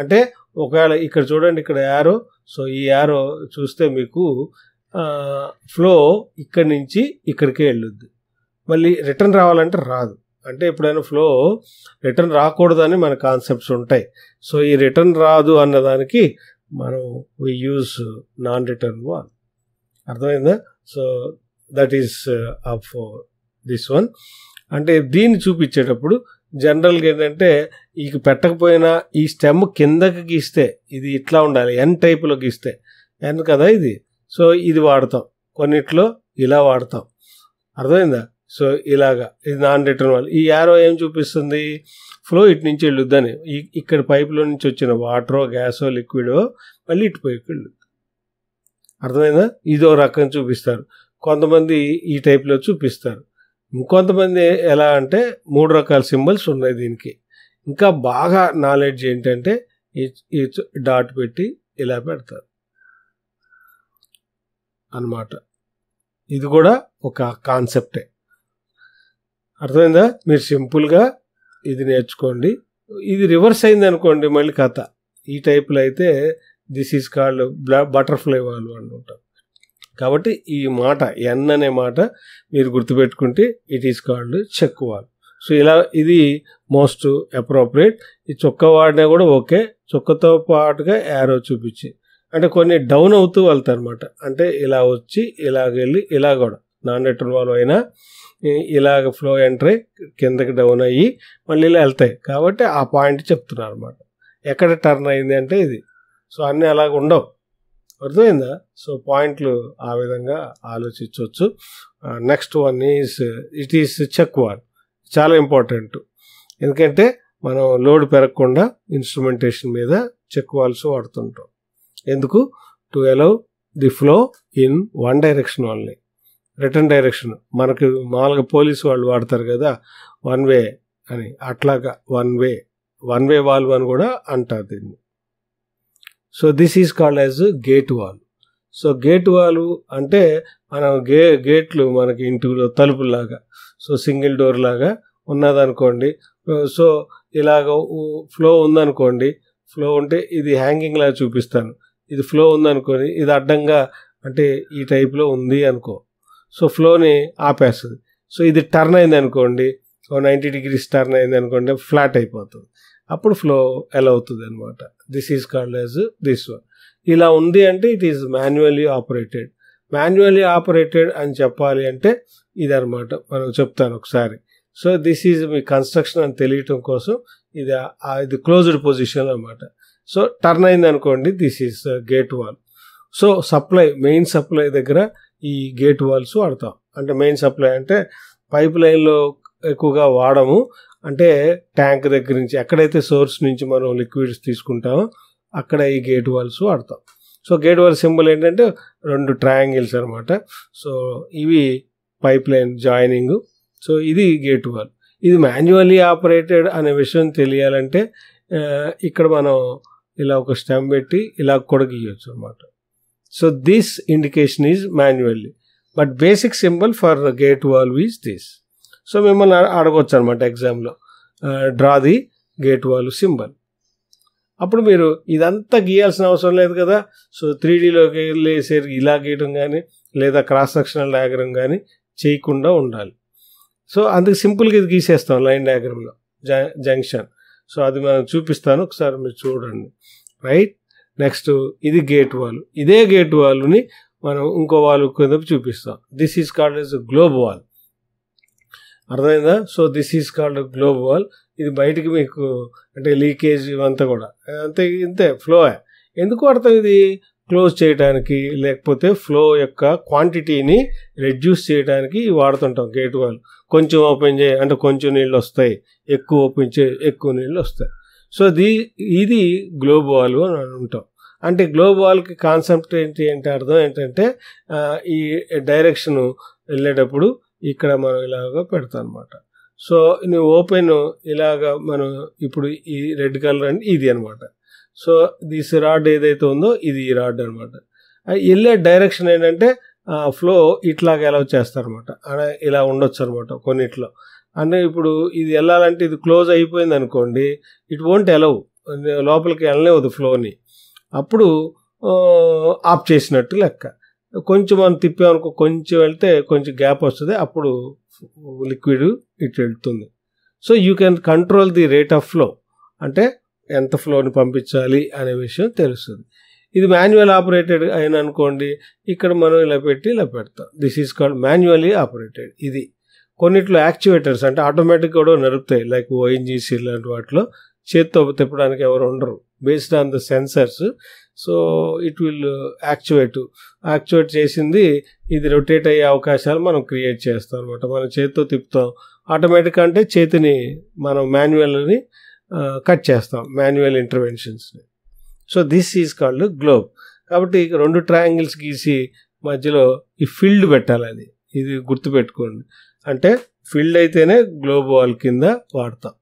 అంటే ఒకవేళ ఇక్కడ చూడండి ఇక్కడ యారో సో ఈ యారో చూస్తే మీకు ఫ్లో ఇక్కడి నుంచి ఇక్కడికే వెళ్ళొద్దు మళ్ళీ రిటర్న్ రావాలంటే రాదు అంటే ఎప్పుడైనా ఫ్లో రిటర్న్ రాకూడదని మన కాన్సెప్ట్స్ ఉంటాయి సో ఈ రిటర్న్ రాదు అన్నదానికి మనం we use non return valve అర్థమైందా so that is of this one అంటే దీన్ని చూపించేటప్పుడు జనరల్గా ఏంటంటే ఇక పెట్టకపోయినా ఈ స్టెమ్ కిందకి గీస్తే ఇది ఇట్లా ఉండాలి ఎన్ టైప్లో గీస్తే ఎన్ కదా ఇది సో ఇది వాడతాం కొన్నిట్లో ఇలా వాడతాం అర్థమైందా సో ఇలాగా ఇది నాన్ రిటర్న్ వాళ్ళు ఈ యారో ఏం చూపిస్తుంది ఫ్లో ఇటు నుంచి వెళ్ళొద్దని ఇక్కడ పైపులో నుంచి వచ్చిన వాటరో గ్యాసో లిక్విడో మళ్ళీ ఇటు పైపు వెళ్ళొద్దు అర్థమైందా ఇదో రకం చూపిస్తారు కొంతమంది ఈ టైప్లో చూపిస్తారు ఇంకొంతమంది ఎలా అంటే మూడు రకాల సింబల్స్ ఉన్నాయి దీనికి ఇంకా బాగా నాలెడ్జ్ ఏంటంటే ఈ డాట్ పెట్టి ఇలా పెడతారు అనమాట ఇది కూడా ఒక కాన్సెప్టే అర్థమైందా మీరు సింపుల్గా ఇది నేర్చుకోండి ఇది రివర్స్ అయింది అనుకోండి మళ్ళీ కథ ఈ టైప్లో అయితే దిస్ ఈజ్ కాల్డ్ బ్లా బటర్ఫ్లై వాళ్ళు అంటుంటారు కాబట్టి ఈ మాట ఎన్ అనే మాట మీరు గుర్తుపెట్టుకుంటే it is called check so ఇలా ఇది మోస్ట్ అప్రోప్రియేట్ ఈ చొక్క వాడినా కూడా ఓకే చొక్కతో పాటుగా యారో చూపించి అంటే కొన్ని డౌన్ అవుతూ అనమాట అంటే ఇలా వచ్చి ఇలాగ వెళ్ళి ఇలా కూడా నాన్ రిటర్న్ వాళ్ళు అయినా ఇలాగ ఫ్లో ఎంట్రీ కిందకి డౌన్ అయ్యి మళ్ళీ ఇలా వెళ్తాయి కాబట్టి ఆ పాయింట్ చెప్తున్నారు అనమాట ఎక్కడ టర్న్ అయింది అంటే ఇది సో అన్నీ అలాగ ఉండవు అర్థమైందా సో పాయింట్లు ఆ విధంగా ఆలోచించవచ్చు next one is it is check valve చాలా ఇంపార్టెంట్ ఎందుకంటే మనం లోడ్ పెరగకుండా ఇన్స్ట్రుమెంటేషన్ మీద చెక్ వాల్స్ వాడుతుంటాం ఎందుకు to allow the flow in one direction only return direction మనకి మామూలుగా పోలీసు వాళ్ళు వాడతారు కదా వన్ వే అని అట్లాగా one way one way valve అని కూడా అంటారు దీన్ని so this is called as gate valve so gate valve అంటే మనం గే గేట్లు మనకి ఇంటిలో తలుపులాగా సో సింగిల్ డోర్ లాగా ఉన్నదనుకోండి సో ఇలాగ ఫ్లో ఉందనుకోండి ఫ్లో ఉంటే ఇది హ్యాంగింగ్ లాగా చూపిస్తాను ఇది ఫ్లో ఉందనుకోని ఇది అడ్డంగా అంటే ఈ టైప్లో ఉంది అనుకో సో ఫ్లోని ఆపేస్తుంది సో ఇది టర్న్ అయింది అనుకోండి నైంటీ డిగ్రీస్ టర్న్ అయింది అనుకోండి ఫ్లాట్ అయిపోతుంది అప్పుడు ఫ్లో ఎలా అవుతుంది అనమాట this is called as this one ఇలా ఉంది అంటే it is manually operated manually operated అని చెప్పాలి అంటే ఇది అనమాట మనం చెప్తాను ఒకసారి సో దిస్ ఈజ్ మీ కన్స్ట్రక్షన్ అని తెలియటం కోసం ఇది ఇది క్లోజ్డ్ పొజిషన్ అనమాట సో టర్న్ అయింది అనుకోండి this is gate valve so supply main supply దగ్గర ఈ గేట్ వాల్స్ వాడతాం అంటే మెయిన్ సప్లై అంటే పైప్ లైన్లో ఎక్కువగా వాడము అంటే ట్యాంక్ దగ్గర నుంచి ఎక్కడైతే సోర్స్ నుంచి మనం లిక్విడ్స్ తీసుకుంటామో అక్కడ ఈ గేట్ వాల్స్ వాడతాం సో గేట్ వాల్ సింబల్ ఏంటంటే రెండు ట్రయాంగిల్స్ అనమాట సో ఇవి పైప్ లైన్ జాయినింగ్ సో ఇది గేట్ వాల్ ఇది మాన్యువల్లీ ఆపరేటెడ్ అనే విషయం తెలియాలంటే ఇక్కడ మనం ఇలా ఒక స్టెమ్ పెట్టి ఇలా కొడుకు ఇవ్వచ్చు అనమాట so this indication is manually but basic symbol for gate valve is this so మిమ్మల్ని అడగవచ్చు అనమాట ఎగ్జామ్లో draw the gate valve symbol అప్పుడు మీరు ఇదంతా గీయాల్సిన అవసరం లేదు కదా సో త్రీ డీలోకి వెళ్ళేసరికి ఇలా గీయడం కానీ లేదా క్రాస్ సెక్షనల్ డయాగ్రామ్ కానీ చేయకుండా ఉండాలి సో అందుకు సింపుల్గా ఇది గీసేస్తాం లైన్ డయాగ్రామ్లో జంక్షన్ సో అది మనం చూపిస్తాను ఒకసారి మీరు చూడండి రైట్ నెక్స్ట్ ఇది గేట్ వాల్ ఇదే గేట్ వాల్ని మనం ఇంకో వాల్ కింద చూపిస్తాం this is called as globe valve అర్థమైందా so this is called globe valve ఇది బయటికి మీకు అంటే లీకేజ్ ఇవంతా కూడా అంతే ఇంతే ఫ్లో ఎందుకు అర్థం ఇది క్లోజ్ చేయడానికి లేకపోతే ఫ్లో యొక్క క్వాంటిటీని రెడ్యూస్ చేయడానికి వాడుతుంటాం గేట్ వాల్ కొంచెం ఓపెన్ చేయ అంటే కొంచెం నీళ్ళు వస్తాయి ఎక్కువ ఓపెన్ చే ఎక్కువ నీళ్ళు వస్తాయి సో దీ ఇది గ్లోబ్ వాల్ అని అంటాం అంటే గ్లోబ్ వాల్కి కాన్సెప్ట్ ఏంటి అంటే అర్థం ఏంటంటే ఈ డైరెక్షన్ వెళ్ళేటప్పుడు ఇక్కడ మనం ఇలాగ పెడతాం అనమాట సో నువ్వు ఓపెన్ ఇలాగ మనం ఇప్పుడు ఈ రెడ్ కలర్ అంటే ఇది అనమాట సో దిస్ రాడ్ ఏదైతే ఉందో ఇది ఈ రాడ్ అనమాట వెళ్ళే డైరెక్షన్ ఏంటంటే ఫ్లో ఇట్లాగ ఎలా చేస్తారనమాట ఇలా ఉండొచ్చు అనమాట కొన్నిట్లో అంటే ఇప్పుడు ఇది వెళ్ళాలంటే ఇది క్లోజ్ అయిపోయింది అనుకోండి ఇట్ వోంట్ ఎలవ్ లోపలికి వెళ్ళలేవద్దు ఫ్లోని అప్పుడు ఆఫ్ చేసినట్టు లెక్క కొంచెం మనం తిప్పామనుకో కొంచెం వెళ్తే కొంచెం గ్యాప్ వస్తుంది అప్పుడు లిక్విడ్ ఇటు వెళ్తుంది so you can control the rate of flow అంటే ఎంత ఫ్లోని పంపించాలి అనే విషయం తెలుస్తుంది ఇది మాన్యువల్ ఆపరేటెడ్ అయిన అనుకోండి ఇక్కడ మనం ఇలా పెట్టి ఇలా పెడతాం this is called manually operated ఇది కొన్నిట్లో యాక్చువేటర్స్ అంటే ఆటోమేటిక్ కూడా నడుపుతాయి లైక్ ఓఎన్జీసీ లాంటి వాటిలో చేత్తో తిప్పడానికి ఎవరు ఉండరు based on the sensors so it will actuate actuate చేసింది ఇది రొటేట్ అయ్యే అవకాశాలు మనం క్రియేట్ చేస్తాం అనమాట మనం చేతితో తిప్పుతాం ఆటోమేటిక్ అంటే చేతిని మనం మాన్యువల్ని కట్ uh, చేస్తాం మాన్యువల్ ఇంటర్వెన్షన్స్ని so this is called globe కాబట్టి రెండు ట్రయాంగిల్స్ గీసి మధ్యలో ఈ ఫీల్డ్ పెట్టాలి అది ఇది గుర్తుపెట్టుకోండి అంటే ఫీల్డ్ అయితేనే గ్లోబ్ వాల్ కింద వాడతాం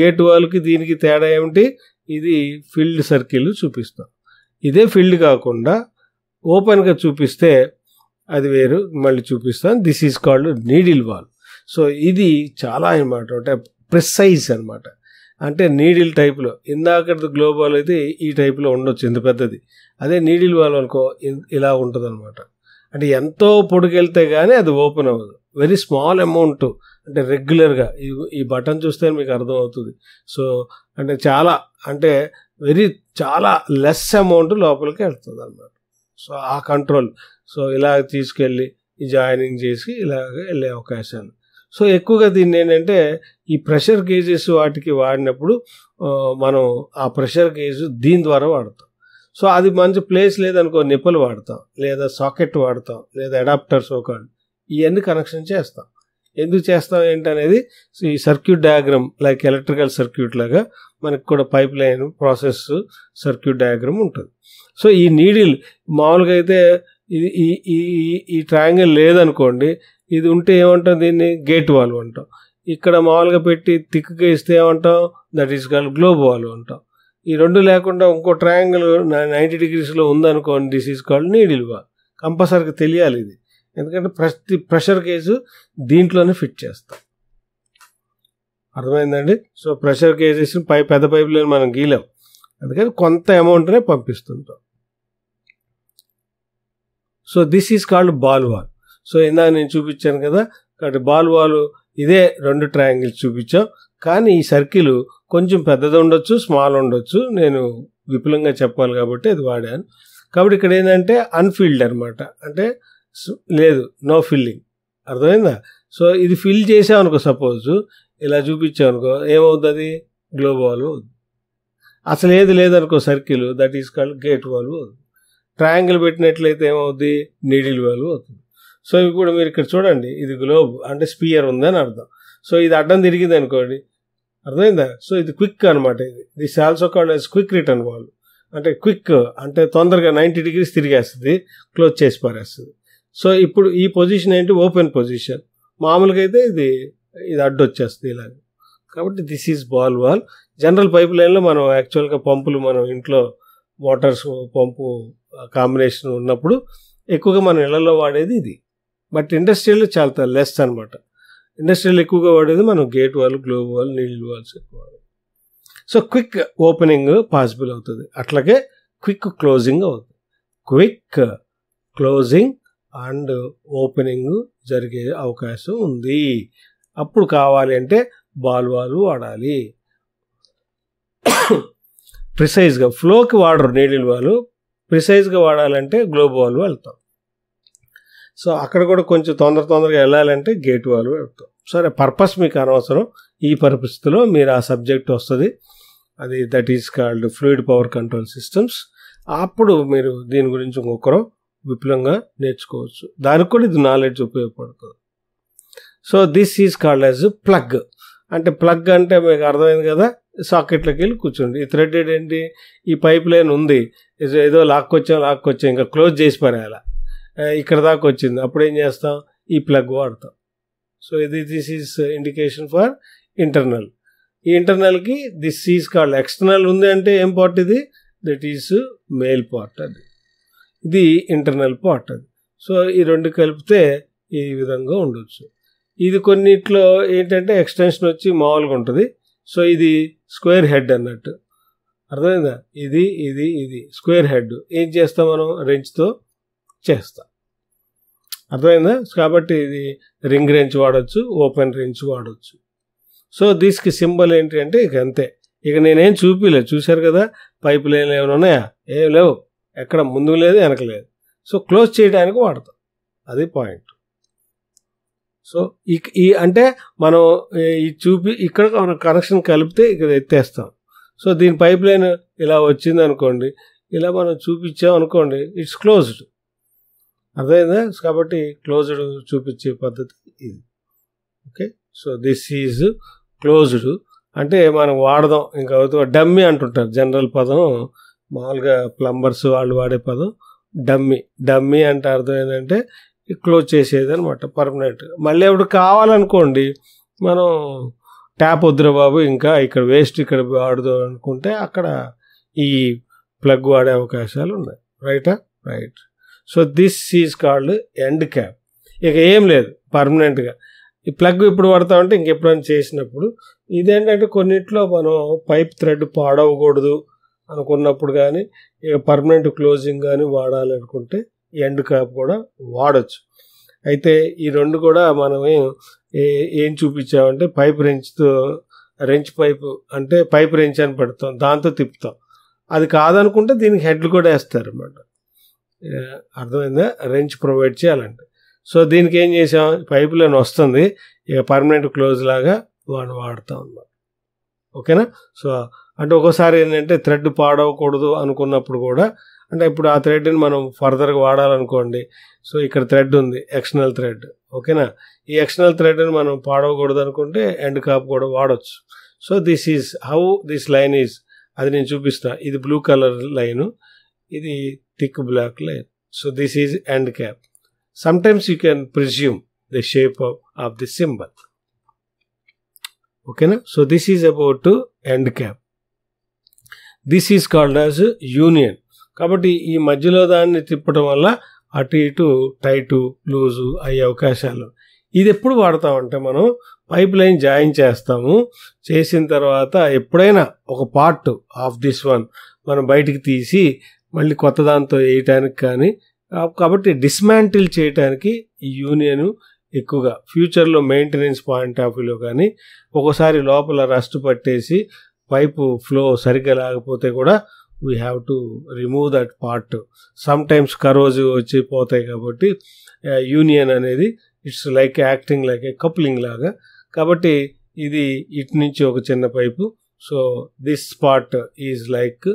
గేట్ వాల్కి దీనికి తేడా ఏమిటి ఇది ఫీల్డ్ సర్కిల్ చూపిస్తాం ఇదే ఫీల్డ్ కాకుండా ఓపెన్గా చూపిస్తే అది వేరు మళ్ళీ చూపిస్తాను this is called needle valve so ఇది చాలా అనమాట అంటే ప్రిసైజ్ అనమాట అంటే నీడిల్ టైప్లో ఇందాక గ్లోబల్ అయితే ఈ టైప్లో ఉండొచ్చు ఎంత పెద్దది అదే నీడిల్ వాల్ అనుకో ఇలా ఉంటుంది అనమాట అంటే ఎంతో పొడికెళ్తే కానీ అది ఓపెన్ అవ్వదు వెరీ స్మాల్ అమౌంట్ అంటే రెగ్యులర్గా ఈ ఈ బటన్ చూస్తే మీకు అర్థమవుతుంది సో అంటే చాలా అంటే వెరీ చాలా లెస్ అమౌంట్ లోపలికి వెళ్తుంది అన్నమాట సో ఆ కంట్రోల్ సో ఇలా తీసుకెళ్ళి జాయినింగ్ చేసి ఇలాగ వెళ్ళే అవకాశాలు సో ఎక్కువగా దీన్ని ఏంటంటే ఈ ప్రెషర్ గేజెస్ వాటికి వాడినప్పుడు మనం ఆ ప్రెషర్ గేజ్ దీని ద్వారా వాడతాం సో అది మంచి ప్లేస్ లేదనుకో నిప్పులు వాడతాం లేదా సాకెట్ వాడతాం లేదా అడాప్టర్ సోకాడు ఇవన్నీ కనెక్షన్ చేస్తాం ఎందుకు చేస్తాం ఏంటనేది సో ఈ circuit diagram like electrical circuit లాగా మనకు కూడా pipe line process circuit diagram ఉంటుంది సో ఈ నీడిల్ మామూలుగా అయితే ఇది ఈ ఈ ఈ ట్రయాంగిల్ లేదనుకోండి ఇది ఉంటే ఏమంటాం దీన్ని గేట్ వాల్వ్ అంటాం ఇక్కడ మామూలుగా పెట్టి తిక్కుగా ఇస్తే ఏమంటాం that is call globe valve అంటాం ఈ రెండు లేకుండా ఇంకో ట్రయాంగిల్ నైంటీ డిగ్రీస్లో ఉందనుకోండి this is called needle valve కంపల్సరీగా తెలియాలి ఇది ఎందుకంటే ప్రతి ప్రెషర్ కేసు దీంట్లోనే ఫిట్ చేస్తాం అర్థమైందండి సో ప్రెషర్ కేజెస్ పై పెద్ద పైపులను మనం గీలేం అందుకని కొంత అమౌంట్నే పంపిస్తుంటాం so this is called ball valve so ఇందాక నేను చూపించాను కదా కాబట్టి బాల్ వాల్ ఇదే రెండు ట్రయాంగిల్స్ చూపించాం కానీ ఈ సర్కిల్ కొంచెం పెద్దది ఉండొచ్చు స్మాల్ ఉండొచ్చు నేను విపులంగా చెప్పాలి కాబట్టి అది వాడాను కాబట్టి ఇక్కడ ఏంటంటే అన్ఫీల్డ్ అనమాట అంటే లేదు నో ఫిల్లింగ్ అర్థమైందా సో ఇది ఫిల్ చేసామనుకో సపోజ్ ఇలా చూపించామనుకో ఏమవుతుంది గ్లోబ్ వాల్వ్ అవుతుంది అసలు ఏది లేదనుకో circle that is called gate valve అవుతుంది ట్రయాంగిల్ పెట్టినట్లయితే ఏమవుద్ది నీడిల్ వాల్వ్ అవుతుంది సో కూడా మీరు ఇక్కడ చూడండి ఇది గ్లోబ్ అంటే స్పియర్ ఉందని అర్థం సో ఇది అడ్డం తిరిగింది అనుకోండి అర్థమైందా సో ఇది క్విక్ అనమాట ఇది this also called as quick return valve అంటే క్విక్ అంటే తొందరగా నైంటీ డిగ్రీస్ తిరిగేస్తుంది క్లోజ్ చేసి పారేస్తుంది సో ఇప్పుడు ఈ పొజిషన్ ఏంటి ఓపెన్ పొజిషన్ మామూలుగా అయితే ఇది ఇది అడ్డు వచ్చేస్తుంది ఇలాగ కాబట్టి this is ball valve general pipe లైన్లో మనం యాక్చువల్గా పంపులు మనం ఇంట్లో మోటార్స్ పంపు కాంబినేషన్ ఉన్నప్పుడు ఎక్కువగా మనం ఇళ్లలో వాడేది ఇది బట్ ఇండస్ట్రియల్లో చాలా లెస్ అనమాట ఇండస్ట్రియల్ ఎక్కువగా వాడేది మనం గేట్ వాల్ గ్లోబ్ వాళ్ళు నీళ్ళు వాల్స్ ఎక్కువ సో క్విక్ ఓపెనింగ్ పాసిబుల్ అవుతుంది అట్లాగే క్విక్ క్లోజింగ్ అవుతుంది క్విక్ క్లోజింగ్ అండ్ ఓపెనింగ్ జరిగే అవకాశం ఉంది అప్పుడు కావాలి అంటే బాల్ వాళ్ళు వాడాలి ప్రిసైజ్గా ఫ్లోకి వాడరు నీళ్ళు వాళ్ళు ప్రిసైజ్గా వాడాలంటే గ్లోబ్ వాళ్ళు వెళ్తాం సో అక్కడ కూడా కొంచెం తొందర తొందరగా వెళ్ళాలంటే గేట్ వాల్ వెళ్తాం సరే పర్పస్ మీకు అనవసరం ఈ పరిస్థితిలో మీరు ఆ సబ్జెక్ట్ వస్తుంది అది that is called fluid power control systems అప్పుడు మీరు దీని గురించి ఇంకొకరు విపులంగా నేర్చుకోవచ్చు దానికి కూడా ఇది నాలెడ్జ్ ఉపయోగపడుతుంది so this is called as plug అంటే ప్లగ్ అంటే మీకు అర్థమైంది కదా సాకెట్లోకి వెళ్ళి కూర్చోండి ఈ థ్రెడెడ్ ఏంటి ఈ పైప్ లైన్ ఉంది ఏదో లాక్కొచ్చాం లాక్కొచ్చాం ఇంకా క్లోజ్ చేసి పరేయాల ఇక్కడ దాకా వచ్చింది అప్పుడు ఏం చేస్తాం ఈ ప్లగ్ వాడతాం సో ఇది this is indication for internal ఈ ఇంటర్నల్కి దిస్ ఈజ్ కాల్డ్ ఎక్స్టర్నల్ ఉంది అంటే ఏం పార్ట్ ఇది దట్ ఈస్ మెయిల్ పార్ట్ అది ఇది ఇంటర్నల్ పార్ట్ అది సో ఈ రెండు కలిపితే ఈ విధంగా ఉండొచ్చు ఇది కొన్నిట్లో ఏంటంటే ఎక్స్టెన్షన్ వచ్చి మామూలుగా ఉంటుంది సో ఇది స్క్వేర్ హెడ్ అన్నట్టు అర్థమైందా ఇది ఇది ఇది స్క్వేర్ హెడ్ ఏం చేస్తాం మనం రెంచ్తో చేస్తాం అర్థమైందా కాబట్టి ఇది రింగ్ రెంచ్ వాడచ్చు ఓపెన్ రెంచ్ వాడచ్చు సో దీనికి సింబల్ ఏంటి అంటే ఇక అంతే ఇక నేనేం చూపిలే చూశారు కదా పైప్ లైన్లు ఏమైనా ఉన్నాయా ఏం లేవు ఎక్కడ ముందు లేదు వెనక లేదు సో క్లోజ్ చేయడానికి వాడతాం అది పాయింట్ సో ఈ అంటే మనం ఈ చూపి ఇక్కడ మనం కనెక్షన్ కలిపితే ఇక్కడ ఎత్తేస్తాం సో దీని పైప్ లైన్ ఇలా వచ్చింది అనుకోండి ఇలా మనం చూపించాం అనుకోండి ఇట్స్ క్లోజ్డ్ అర్థమైందా కాబట్టి క్లోజ్డ్ చూపించే పద్ధతి ఇది okay so this is closed అంటే మనం వాడదాం ఇంకా డమ్మి అంటుంటారు జనరల్ పదం మామూలుగా ప్లంబర్స్ వాళ్ళు వాడే పదం డమ్మీ డమ్మీ అంటే అర్థం ఏంటంటే క్లోజ్ చేసేది అనమాట పర్మనెంట్ మళ్ళీ ఇప్పుడు కావాలనుకోండి మనం ట్యాప్ వద్దురా బాబు ఇంకా ఇక్కడ వేస్ట్ ఇక్కడ వాడుదాం అనుకుంటే అక్కడ ఈ ప్లగ్ వాడే అవకాశాలు ఉన్నాయి రైటా right so this is called end cap ఇక ఏం లేదు పర్మనెంట్గా ఈ ప్లగ్ ఇప్పుడు పడతామంటే ఇంకెప్పుడైనా చేసినప్పుడు ఇదేంటంటే కొన్నిట్లో మనం పైప్ థ్రెడ్ పాడవకూడదు అనుకున్నప్పుడు కానీ ఇక పర్మనెంట్ క్లోజింగ్ కానీ వాడాలనుకుంటే ఎండ్ క్యాప్ కూడా వాడచ్చు అయితే ఈ రెండు కూడా మనం ఏం చూపించామంటే పైప్ రెంచ్తో రెంచ్ పైప్ అంటే పైప్ రెంచ్ అని పెడతాం దాంతో తిప్పుతాం అది కాదనుకుంటే దీనికి హెడ్లు కూడా వేస్తారు అనమాట అర్థమైందా రెంచ్ ప్రొవైడ్ చేయాలంటే సో దీనికి ఏం చేసాం పైప్ లైన్ వస్తుంది ఇక పర్మనెంట్ క్లోజ్ లాగా వాడు వాడుతాం అన్నమాట ఓకేనా సో అంటే ఒకసారి ఏంటంటే థ్రెడ్ పాడవకూడదు అనుకున్నప్పుడు కూడా అంటే ఇప్పుడు ఆ థ్రెడ్ని మనం ఫర్దర్గా వాడాలనుకోండి సో ఇక్కడ థ్రెడ్ ఉంది ఎక్స్టర్నల్ థ్రెడ్ ఓకేనా ఈ ఎక్స్టర్నల్ థ్రెడ్ని మనం పాడవకూడదు అనుకుంటే ఎండ్ కాప్ కూడా వాడచ్చు so this is how this line is అది నేను చూపిస్తాను ఇది బ్లూ కలర్ లైను ఇది thick black line so this is end cap sometimes you can presume the shape of the symbol ఓకేనా so this is about end cap this is called as union కాబట్టి ఈ మధ్యలో దాన్ని తిప్పడం వల్ల అటు ఇటు టైటు లూజు అయ్యే అవకాశాలు ఇది ఎప్పుడు వాడతామంటే మనం పైప్ లైన్ జాయిన్ చేస్తాము చేసిన తర్వాత ఎప్పుడైనా ఒక పార్ట్ ఆఫ్ దిస్ వన్ మనం బయటికి తీసి మళ్ళీ కొత్త దాంతో వేయటానికి కానీ కాబట్టి డిస్మాంటిల్ చేయటానికి ఈ యూనియన్ ఎక్కువగా ఫ్యూచర్లో మెయింటెనెన్స్ పాయింట్ ఆఫ్ వ్యూలో కానీ ఒకసారి లోపల రస్ట్ పట్టేసి పైపు ఫ్లో సరిగ్గా లేకపోతే కూడా we have to remove that part sometimes corrosive వచ్చి పోతాయి కాబట్టి యూనియన్ అనేది it's like acting like a coupling లాగా కాబట్టి ఇది ఇటు నుంచి ఒక చిన్న pipe so this part is like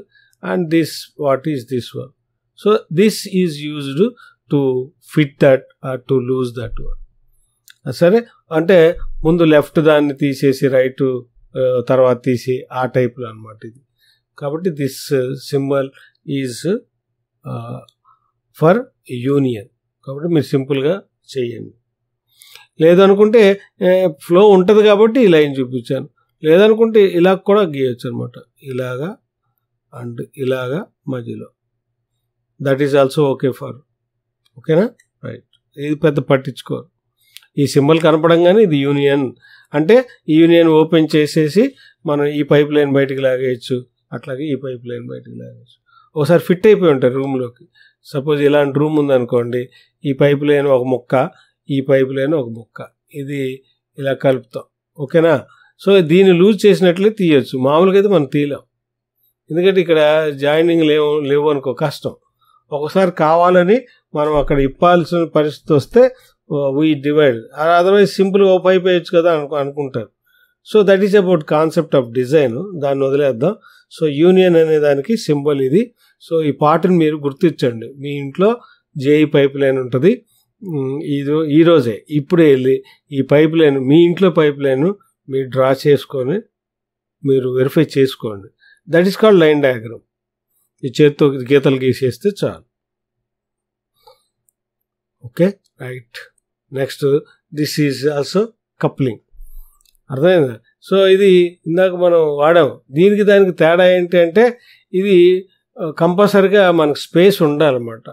and this what is this one so this is used to fit that or to loose that one సరే అంటే ముందు లెఫ్ట్ దాన్ని తీసేసి రైట్ తర్వాత తీసి ఆ టైప్లో అనమాట ఇది కాబట్టి this symbol is for union కాబట్టి మీరు సింపుల్గా చేయండి లేదనుకుంటే ఫ్లో ఉంటుంది కాబట్టి ఇలా ఏం చూపించాను లేదనుకుంటే ఇలా కూడా గీయచ్చు అనమాట ఇలాగా అండ్ ఇలాగా మధ్యలో that is also okay for ఓకేనా రైట్ ఇది పెద్ద పట్టించుకోరు ఈ సింబల్ కనపడంగానే ఇది యూనియన్ అంటే ఈ యూనియన్ ఓపెన్ చేసేసి మనం ఈ పైప్ లైన్ బయటికి లాగేయచ్చు అట్లాగే ఈ పైప్ లైన్ బయటికి లాగేయచ్చు ఒకసారి ఫిట్ అయిపోయి ఉంటాయి రూమ్లోకి సపోజ్ ఇలాంటి రూమ్ ఉందనుకోండి ఈ పైప్ లైన్ ఒక ముక్క ఈ పైప్ లైన్ ఒక ముక్క ఇది ఇలా కలుపుతాం ఓకేనా సో దీన్ని లూజ్ చేసినట్లే తీయచ్చు మామూలుగా అయితే మనం తీయలేం ఎందుకంటే ఇక్కడ జాయినింగ్ లేవు లేవు అనుకో కష్టం ఒకసారి కావాలని మనం అక్కడ ఇప్పాల్సిన పరిస్థితి వస్తే వీ డివైడ్ అదర్వైజ్ సింపుల్గా ఓ పైప్ వేయచ్చు కదా అనుకు అనుకుంటారు so that is about concept of design దాన్ని వదిలేద్దాం సో యూనియన్ అనే దానికి సింబల్ ఇది సో ఈ పాటను మీరు గుర్తించండి మీ ఇంట్లో జేఈ పైప్ లైన్ ఉంటుంది ఇది ఈరోజే ఇప్పుడే వెళ్ళి ఈ పైప్ లైన్ మీ ఇంట్లో పైప్ లైన్ మీరు డ్రా చేసుకొని మీరు వెరిఫై చేసుకోండి that is called line diagram ఈ చేతితో గీతలు గీసేస్తే చాలు okay right next this is also coupling అర్థమైందా సో ఇది ఇందాక మనం వాడాం దీనికి దానికి తేడా ఏంటి అంటే ఇది కంపల్సరిగా మనకు స్పేస్ ఉండాలన్నమాట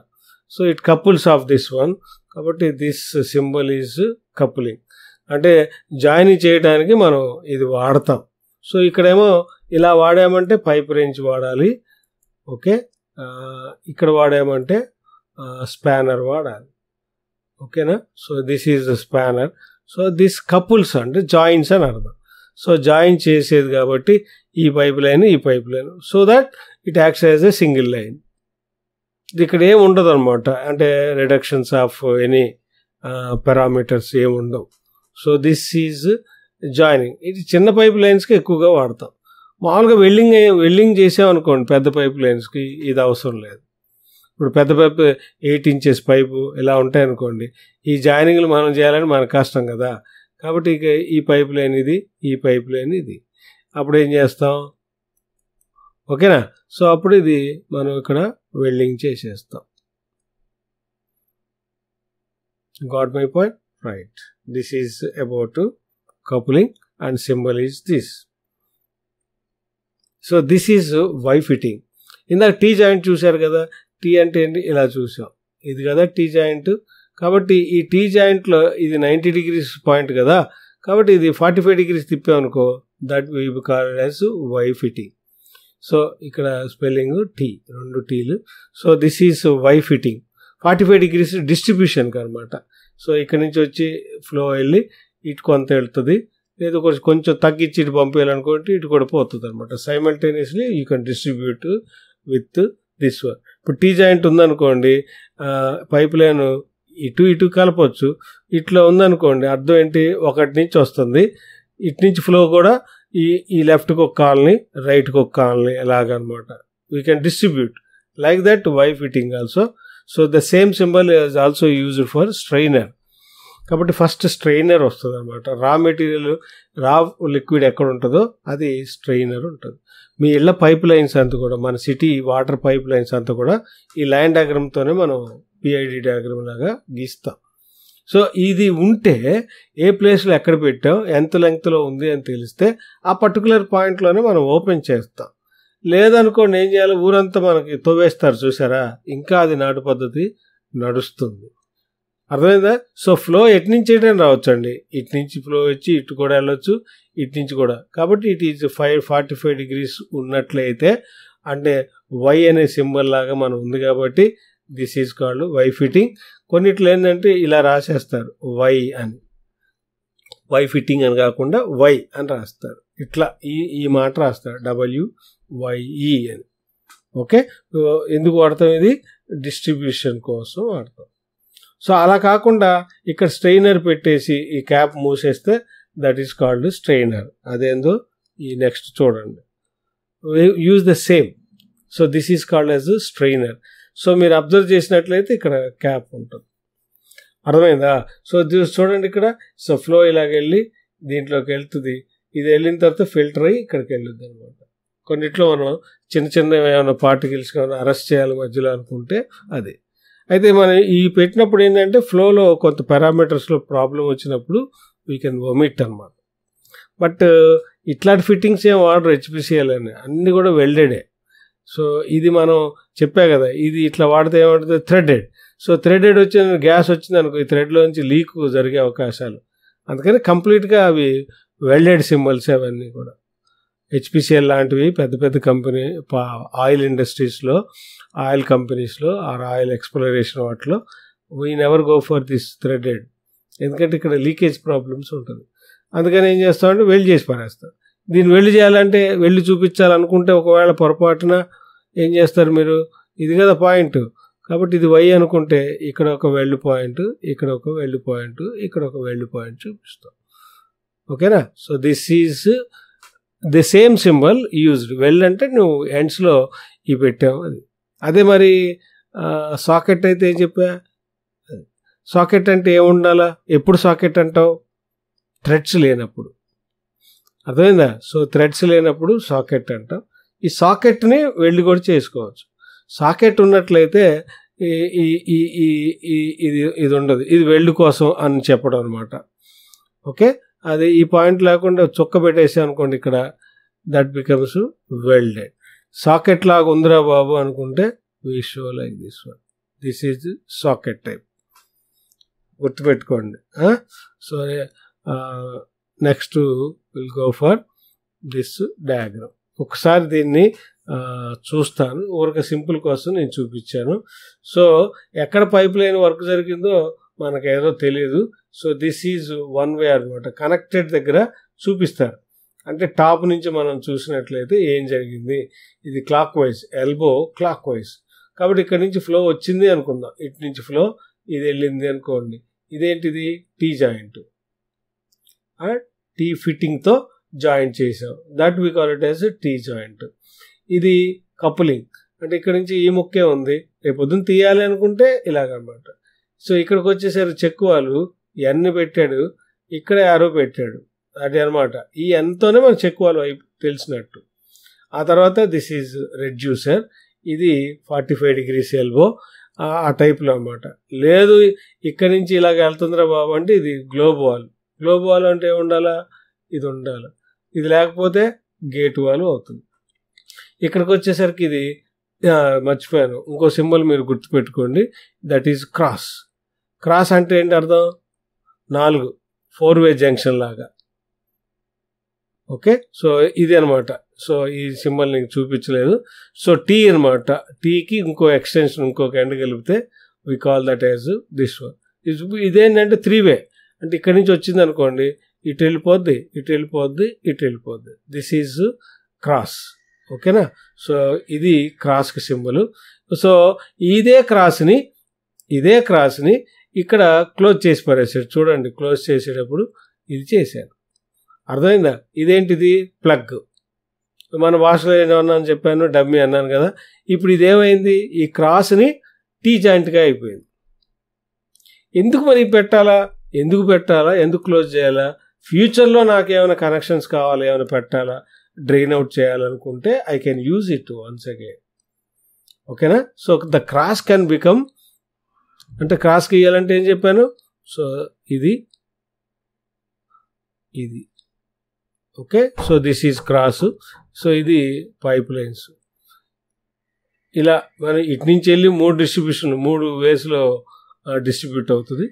so it couples of this one కాబట్టి దిస్ సింబల్ ఈజ్ కపులింగ్ అంటే జాయిన్ చేయడానికి మనం ఇది వాడతాం సో ఇక్కడేమో ఇలా వాడామంటే పైప్ రేంజ్ వాడాలి ఓకే ఇక్కడ వాడామంటే స్పానర్ వాడాలి ఓకేనా so this is spanner so this couples అంటే జాయింట్స్ అని అర్థం సో జాయిన్ చేసేది కాబట్టి ఈ పైప్ లైన్ ఈ pipe line so that it acts as a single line ఇక్కడ ఏమి ఉండదు అనమాట అంటే రిడక్షన్స్ ఆఫ్ ఎనీ పారామీటర్స్ ఏమి ఉండవు సో దిస్ ఈజ్ జాయినింగ్ ఇది చిన్న పైప్ లైన్స్కి ఎక్కువగా వాడతాం మామూలుగా వెల్డింగ్ వెల్డింగ్ చేసామనుకోండి పెద్ద పైప్ లైన్స్కి ఇది అవసరం లేదు ఇప్పుడు పెద్ద పెద్ద ఎయిట్ ఇంచెస్ పైపు ఇలా ఉంటాయనుకోండి ఈ జాయినింగ్లు మనం చేయాలని మనకు కష్టం కదా కాబట్టి ఇక ఈ పైప్ లైన్ ఇది ఈ పైప్ లైన్ ఇది అప్పుడు ఏం చేస్తాం ఓకేనా సో అప్పుడు ఇది మనం ఇక్కడ వెల్డింగ్ చేసేస్తాం got my point right this is about coupling and symbol is this so this is Y fitting ఇందాక టీ జాయింట్ చూశారు కదా టీ అంటే ఏంటి ఇలా చూసాం ఇది కదా టీ జాయింట్ కాబట్టి ఈ టీ జాయింట్లో ఇది నైంటీ డిగ్రీస్ పాయింట్ కదా కాబట్టి ఇది ఫార్టీ ఫైవ్ డిగ్రీస్ తిప్పామనుకో that we call as Y fitting so ఇక్కడ స్పెల్లింగ్ టీ రెండు టీలు so this is Y fitting forty five degrees డిస్ట్రిబ్యూషన్కి అనమాట సో ఇక్కడ నుంచి వచ్చి ఫ్లో వెళ్ళి ఇటు కొంత వెళ్తుంది లేదు కొంచెం కొంచెం తగ్గించి ఇటు పంపేయాలనుకుంటే ఇటు కూడా పోతుంది అనమాట simultaneously you can distribute with this one ఇప్పుడు టీ జాయింట్ ఉందనుకోండి పైప్ లైన్ ఇటు ఇటు కలపచ్చు ఇట్లా ఉందనుకోండి అర్థం ఏంటి ఒకటి నుంచి వస్తుంది ఇటు నుంచి ఫ్లో కూడా ఈ ఈ లెఫ్ట్కి ఒక కాలనీ రైట్కి ఒక కాలనీ ఎలాగనమాట we can distribute like that Y fitting also so the same symbol is also used for strainer కాబట్టి ఫస్ట్ స్ట్రెయినర్ వస్తుంది అనమాట రా మెటీరియల్ రా లిక్విడ్ ఎక్కడ ఉంటుందో అది స్ట్రెయినర్ ఉంటుంది మీ ఇళ్ళ పైప్ లైన్స్ అంతా కూడా మన సిటీ వాటర్ పైప్ లైన్స్ అంతా కూడా ఈ లైన్ డయాగ్రామ్తోనే మనం పిఐడి డయాగ్రామ్ లాగా గీస్తాం సో ఇది ఉంటే ఏ ప్లేస్లో ఎక్కడ పెట్టాం ఎంత లెంగ్త్లో ఉంది అని తెలిస్తే ఆ పర్టికులర్ పాయింట్లోనే మనం ఓపెన్ చేస్తాం లేదనుకోండి ఏం చేయాలి ఊరంతా మనకి తోవేస్తారు చూసారా ఇంకా అది నాటు పద్ధతి నడుస్తుంది అర్థమైందా సో ఫ్లో ఎటు నుంచి ఎటైనా రావచ్చు అండి ఇటు నుంచి ఫ్లో వచ్చి ఇటు కూడా వెళ్ళొచ్చు ఇటు నుంచి కూడా కాబట్టి it is five forty five degrees ఉన్నట్లయితే అంటే వై అనే సింబల్ లాగా మనం ఉంది కాబట్టి this is called Y fitting కొన్నిట్లో ఏంటంటే ఇలా రాసేస్తారు వై అని వై ఫిట్టింగ్ అని కాకుండా వై అని రాస్తారు ఇట్లా ఈ ఈ మాట రాస్తారు డబ్ల్యూ వైఈ e అని ఓకే ఎందుకు వాడతాం ఇది డిస్ట్రిబ్యూషన్ కోసం వాడతాం సో అలా కాకుండా ఇక్కడ స్ట్రెయినర్ పెట్టేసి ఈ క్యాప్ మూసేస్తే దట్ ఈస్ కాల్డ్ స్ట్రెయినర్ అదేందో ఈ నెక్స్ట్ చూడండి use the same so this is called as strainer so మీరు అబ్జర్వ్ చేసినట్లయితే ఇక్కడ క్యాప్ ఉంటుంది అర్థమైందా సో చూడండి ఇక్కడ సో ఫ్లో ఇలాగ వెళ్ళి దీంట్లోకి వెళ్తుంది ఇది వెళ్ళిన తర్వాత ఫిల్టర్ అయ్యి ఇక్కడికి వెళ్ళుద్ది అనమాట కొన్నిట్లో మనం చిన్న చిన్న ఏమైనా పార్టికల్స్ ఏమైనా అరెస్ట్ చేయాలి మధ్యలో అనుకుంటే అది అయితే మనం ఈ పెట్టినప్పుడు ఏంటంటే ఫ్లోలో కొంత పారామీటర్స్లో ప్రాబ్లం వచ్చినప్పుడు వీ కెన్ వొమిట్ అనమాట బట్ ఇట్లాంటి ఫిట్టింగ్స్ ఏం వాడరు హెచ్పిసిఎల్ అని అన్నీ కూడా వెల్డెడే సో ఇది మనం చెప్పా కదా ఇది ఇట్లా వాడితే ఏమంటుంది థ్రెడెడ్ సో థ్రెడెడ్ వచ్చిన గ్యాస్ వచ్చింది అనుకో ఈ థ్రెడ్లోంచి లీక్ జరిగే అవకాశాలు అందుకని కంప్లీట్గా అవి వెల్డెడ్ సింబల్స్ అవన్నీ కూడా హెచ్పిసిఎల్ లాంటివి పెద్ద పెద్ద కంపెనీ ఆయిల్ ఇండస్ట్రీస్లో ఆయిల్ కంపెనీస్లో ఆర్ ఆయిల్ ఎక్స్ప్లోరేషన్ వాటిలో we never go for this threaded ఎందుకంటే ఇక్కడ లీకేజ్ ప్రాబ్లమ్స్ ఉంటుంది అందుకని ఏం చేస్తామంటే వెళ్ళి చేసి పారేస్తాం దీన్ని వెళ్ళి చేయాలంటే వెళ్ళి చూపించాలనుకుంటే ఒకవేళ పొరపాటున ఏం చేస్తారు మీరు ఇది కదా పాయింట్ కాబట్టి ఇది వై అనుకుంటే ఇక్కడ ఒక వెళ్ళి పాయింట్ ఇక్కడ ఒక వెళ్ళి పాయింట్ ఇక్కడ ఒక వెళ్ళి పాయింట్ చూపిస్తాం ఓకేనా so this is the same symbol used well అంటే నువ్వు ఎండ్స్లో ఈ పెట్టావు అది అదే మరి సాకెట్ అయితే ఏం చెప్పా సాకెట్ అంటే ఏముండాలా ఎప్పుడు సాకెట్ అంటావు థ్రెడ్స్ లేనప్పుడు అర్థమైందా సో థ్రెడ్స్ లేనప్పుడు సాకెట్ అంటాం ఈ సాకెట్ని వెళ్ళి కూడా చేసుకోవచ్చు సాకెట్ ఉన్నట్లయితే ఇది ఇది ఉండదు ఇది వెల్డ్ కోసం అని చెప్పడం అనమాట ఓకే అది ఈ పాయింట్ లేకుండా చుక్క పెట్టేసి అనుకోండి ఇక్కడ దట్ బికమ్స్ వెల్డెడ్ సాకెట్ లాగా ఉందిరా బాబు అనుకుంటే we show like this one this is socket type గుర్తుపెట్టుకోండి so next will go for this diagram ఒకసారి దీన్ని చూస్తాను ఊరిక సింపుల్ కోసం నేను చూపించాను సో ఎక్కడ పైప్ లైన్ వర్క్ జరిగిందో మనకేదో తెలియదు so this is one way అనమాట కనెక్టెడ్ దగ్గర చూపిస్తారు అంటే టాప్ నుంచి మనం చూసినట్లయితే ఏం జరిగింది ఇది clockwise elbow clockwise కాబట్టి ఇక్కడ నుంచి ఫ్లో వచ్చింది అనుకుందాం ఇటు నుంచి ఫ్లో ఇది వెళ్ళింది అనుకోండి ఇదేంటిది టీ జాయింట్ టీ ఫిట్టింగ్తో జాయింట్ చేసాం that we call it as T joint ఇది కపులింగ్ అంటే ఇక్కడ నుంచి ఈ ముక్కే ఉంది రేపొద్దున తీయాలి అనుకుంటే ఇలాగనమాట సో ఇక్కడికి వచ్చేసరి చెక్కు వాళ్ళు ఎన్ని పెట్టాడు ఇక్కడే ఆరో పెట్టాడు అది అనమాట ఈ ఎంతోనే మనకు చెక్కు వాళ్ళు తెలిసినట్టు ఆ తర్వాత దిస్ ఈజ్ రెడ్ జ్యూసర్ ఇది ఫార్టీ ఫైవ్ డిగ్రీస్ ఎల్బో ఆ టైప్లో అనమాట లేదు ఇక్కడ నుంచి ఇలాగ వెళ్తుందిరా బాబు అంటే ఇది గ్లోబ్ వాల్ గ్లోబ్ వాల్ అంటే ఉండాలా ఇది ఉండాలి ఇది లేకపోతే గేట్ వాల్ అవుతుంది ఇక్కడికి వచ్చేసరికి ఇది మర్చిపోయాను ఇంకో సింబల్ మీరు గుర్తుపెట్టుకోండి దట్ ఈజ్ క్రాస్ క్రాస్ అంటే ఏంటి అర్థం నాలుగు ఫోర్ వే జంక్షన్ లాగా ఓకే సో ఇది అనమాట సో ఈ సింబల్ నీకు చూపించలేదు సో టీ అనమాట టీకి ఇంకో ఎక్స్టెన్షన్ ఇంకొక ఎండ్ కలిపితే we call that as this one ఇదేంటంటే త్రీ వే అంటే ఇక్కడి నుంచి వచ్చింది అనుకోండి ఇటు వెళ్ళిపోద్ది ఇటు వెళ్ళిపోద్ది ఇటు వెళ్ళిపోద్ది దిస్ ఈజ్ క్రాస్ ఓకేనా సో ఇది క్రాస్కి సింబల్ సో ఇదే క్రాస్ని ఇదే క్రాస్ని ఇక్కడ క్లోజ్ చేసి పడేసాడు చూడండి క్లోజ్ చేసేటప్పుడు ఇది చేశాను అర్థమైందా ఇదేంటిది ప్లగ్ మన భాషలో ఏమన్నా అని చెప్పాను డమ్మీ అన్నాను కదా ఇప్పుడు ఇదేమైంది ఈ క్రాస్ని టీ జాయింట్గా అయిపోయింది ఎందుకు మరి పెట్టాలా ఎందుకు పెట్టాలా ఎందుకు క్లోజ్ చేయాలా ఫ్యూచర్లో నాకు ఏమైనా కనెక్షన్స్ కావాలి ఏమైనా పెట్టాలా డ్రైన్ అవుట్ చేయాలనుకుంటే I can use it once again ఓకేనా so the cross can become అంటే క్రాస్ గీయాలంటే ఏం చెప్పాను సో ఇది ఇది okay so this is cross so ఇది పైప్ లైన్స్ ఇలా మనం ఇటు నుంచి వెళ్ళి మూడు డిస్ట్రిబ్యూషన్ మూడు వేస్లో డిస్ట్రిబ్యూట్ అవుతుంది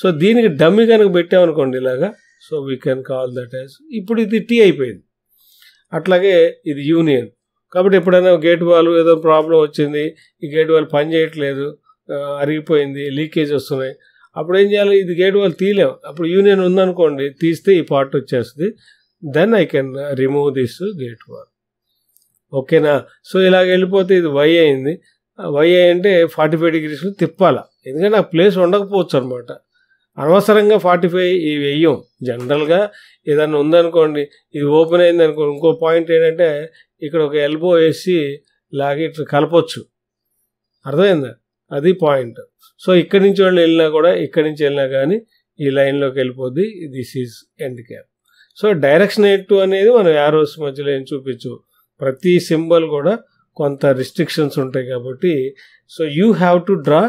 సో దీనికి డమ్మి కనుక పెట్టామనుకోండి ఇలాగా so we can call that as ఇప్పుడు ఇది టీ అయిపోయింది అట్లాగే ఇది యూనియన్ కాబట్టి ఎప్పుడైనా గేట్ వాల్ ఏదో ప్రాబ్లం వచ్చింది ఈ గేట్ వాల్ పని చేయట్లేదు అరిగిపోయింది లీకేజ్ వస్తున్నాయి అప్పుడు ఏం చేయాలి ఇది గేట్ వాళ్ళు తీయలేం అప్పుడు యూనియన్ ఉందనుకోండి తీస్తే ఈ పార్ట్ వచ్చేస్తుంది then I can remove this gate valve ఓకేనా సో ఇలాగ వెళ్ళిపోతే ఇది వై అయింది వై అంటే ఫార్టీ ఫైవ్ డిగ్రీస్లో తిప్పాలా ఎందుకంటే ఆ ప్లేస్ ఉండకపోవచ్చు అనమాట అనవసరంగా ఫార్టీ ఫైవ్ ఇవి వెయ్యం జనరల్గా ఏదన్నా ఉందనుకోండి ఇది ఓపెన్ అయింది అనుకోండి ఇంకో పాయింట్ ఏంటంటే ఇక్కడ ఒక ఎల్బో వేసి లాగి కలపచ్చు అర్థమైందా అది పాయింట్ సో ఇక్కడి నుంచి వాళ్ళు వెళ్ళినా కూడా ఇక్కడి నుంచి వెళ్ళినా కానీ ఈ లైన్లోకి వెళ్ళిపోద్ది this is end cap so direction ఎటు అనేది మనం యారోస్ మధ్యలో ఏం చూపించు ప్రతి సింబల్ కూడా కొంత రిస్ట్రిక్షన్స్ ఉంటాయి కాబట్టి so you have to draw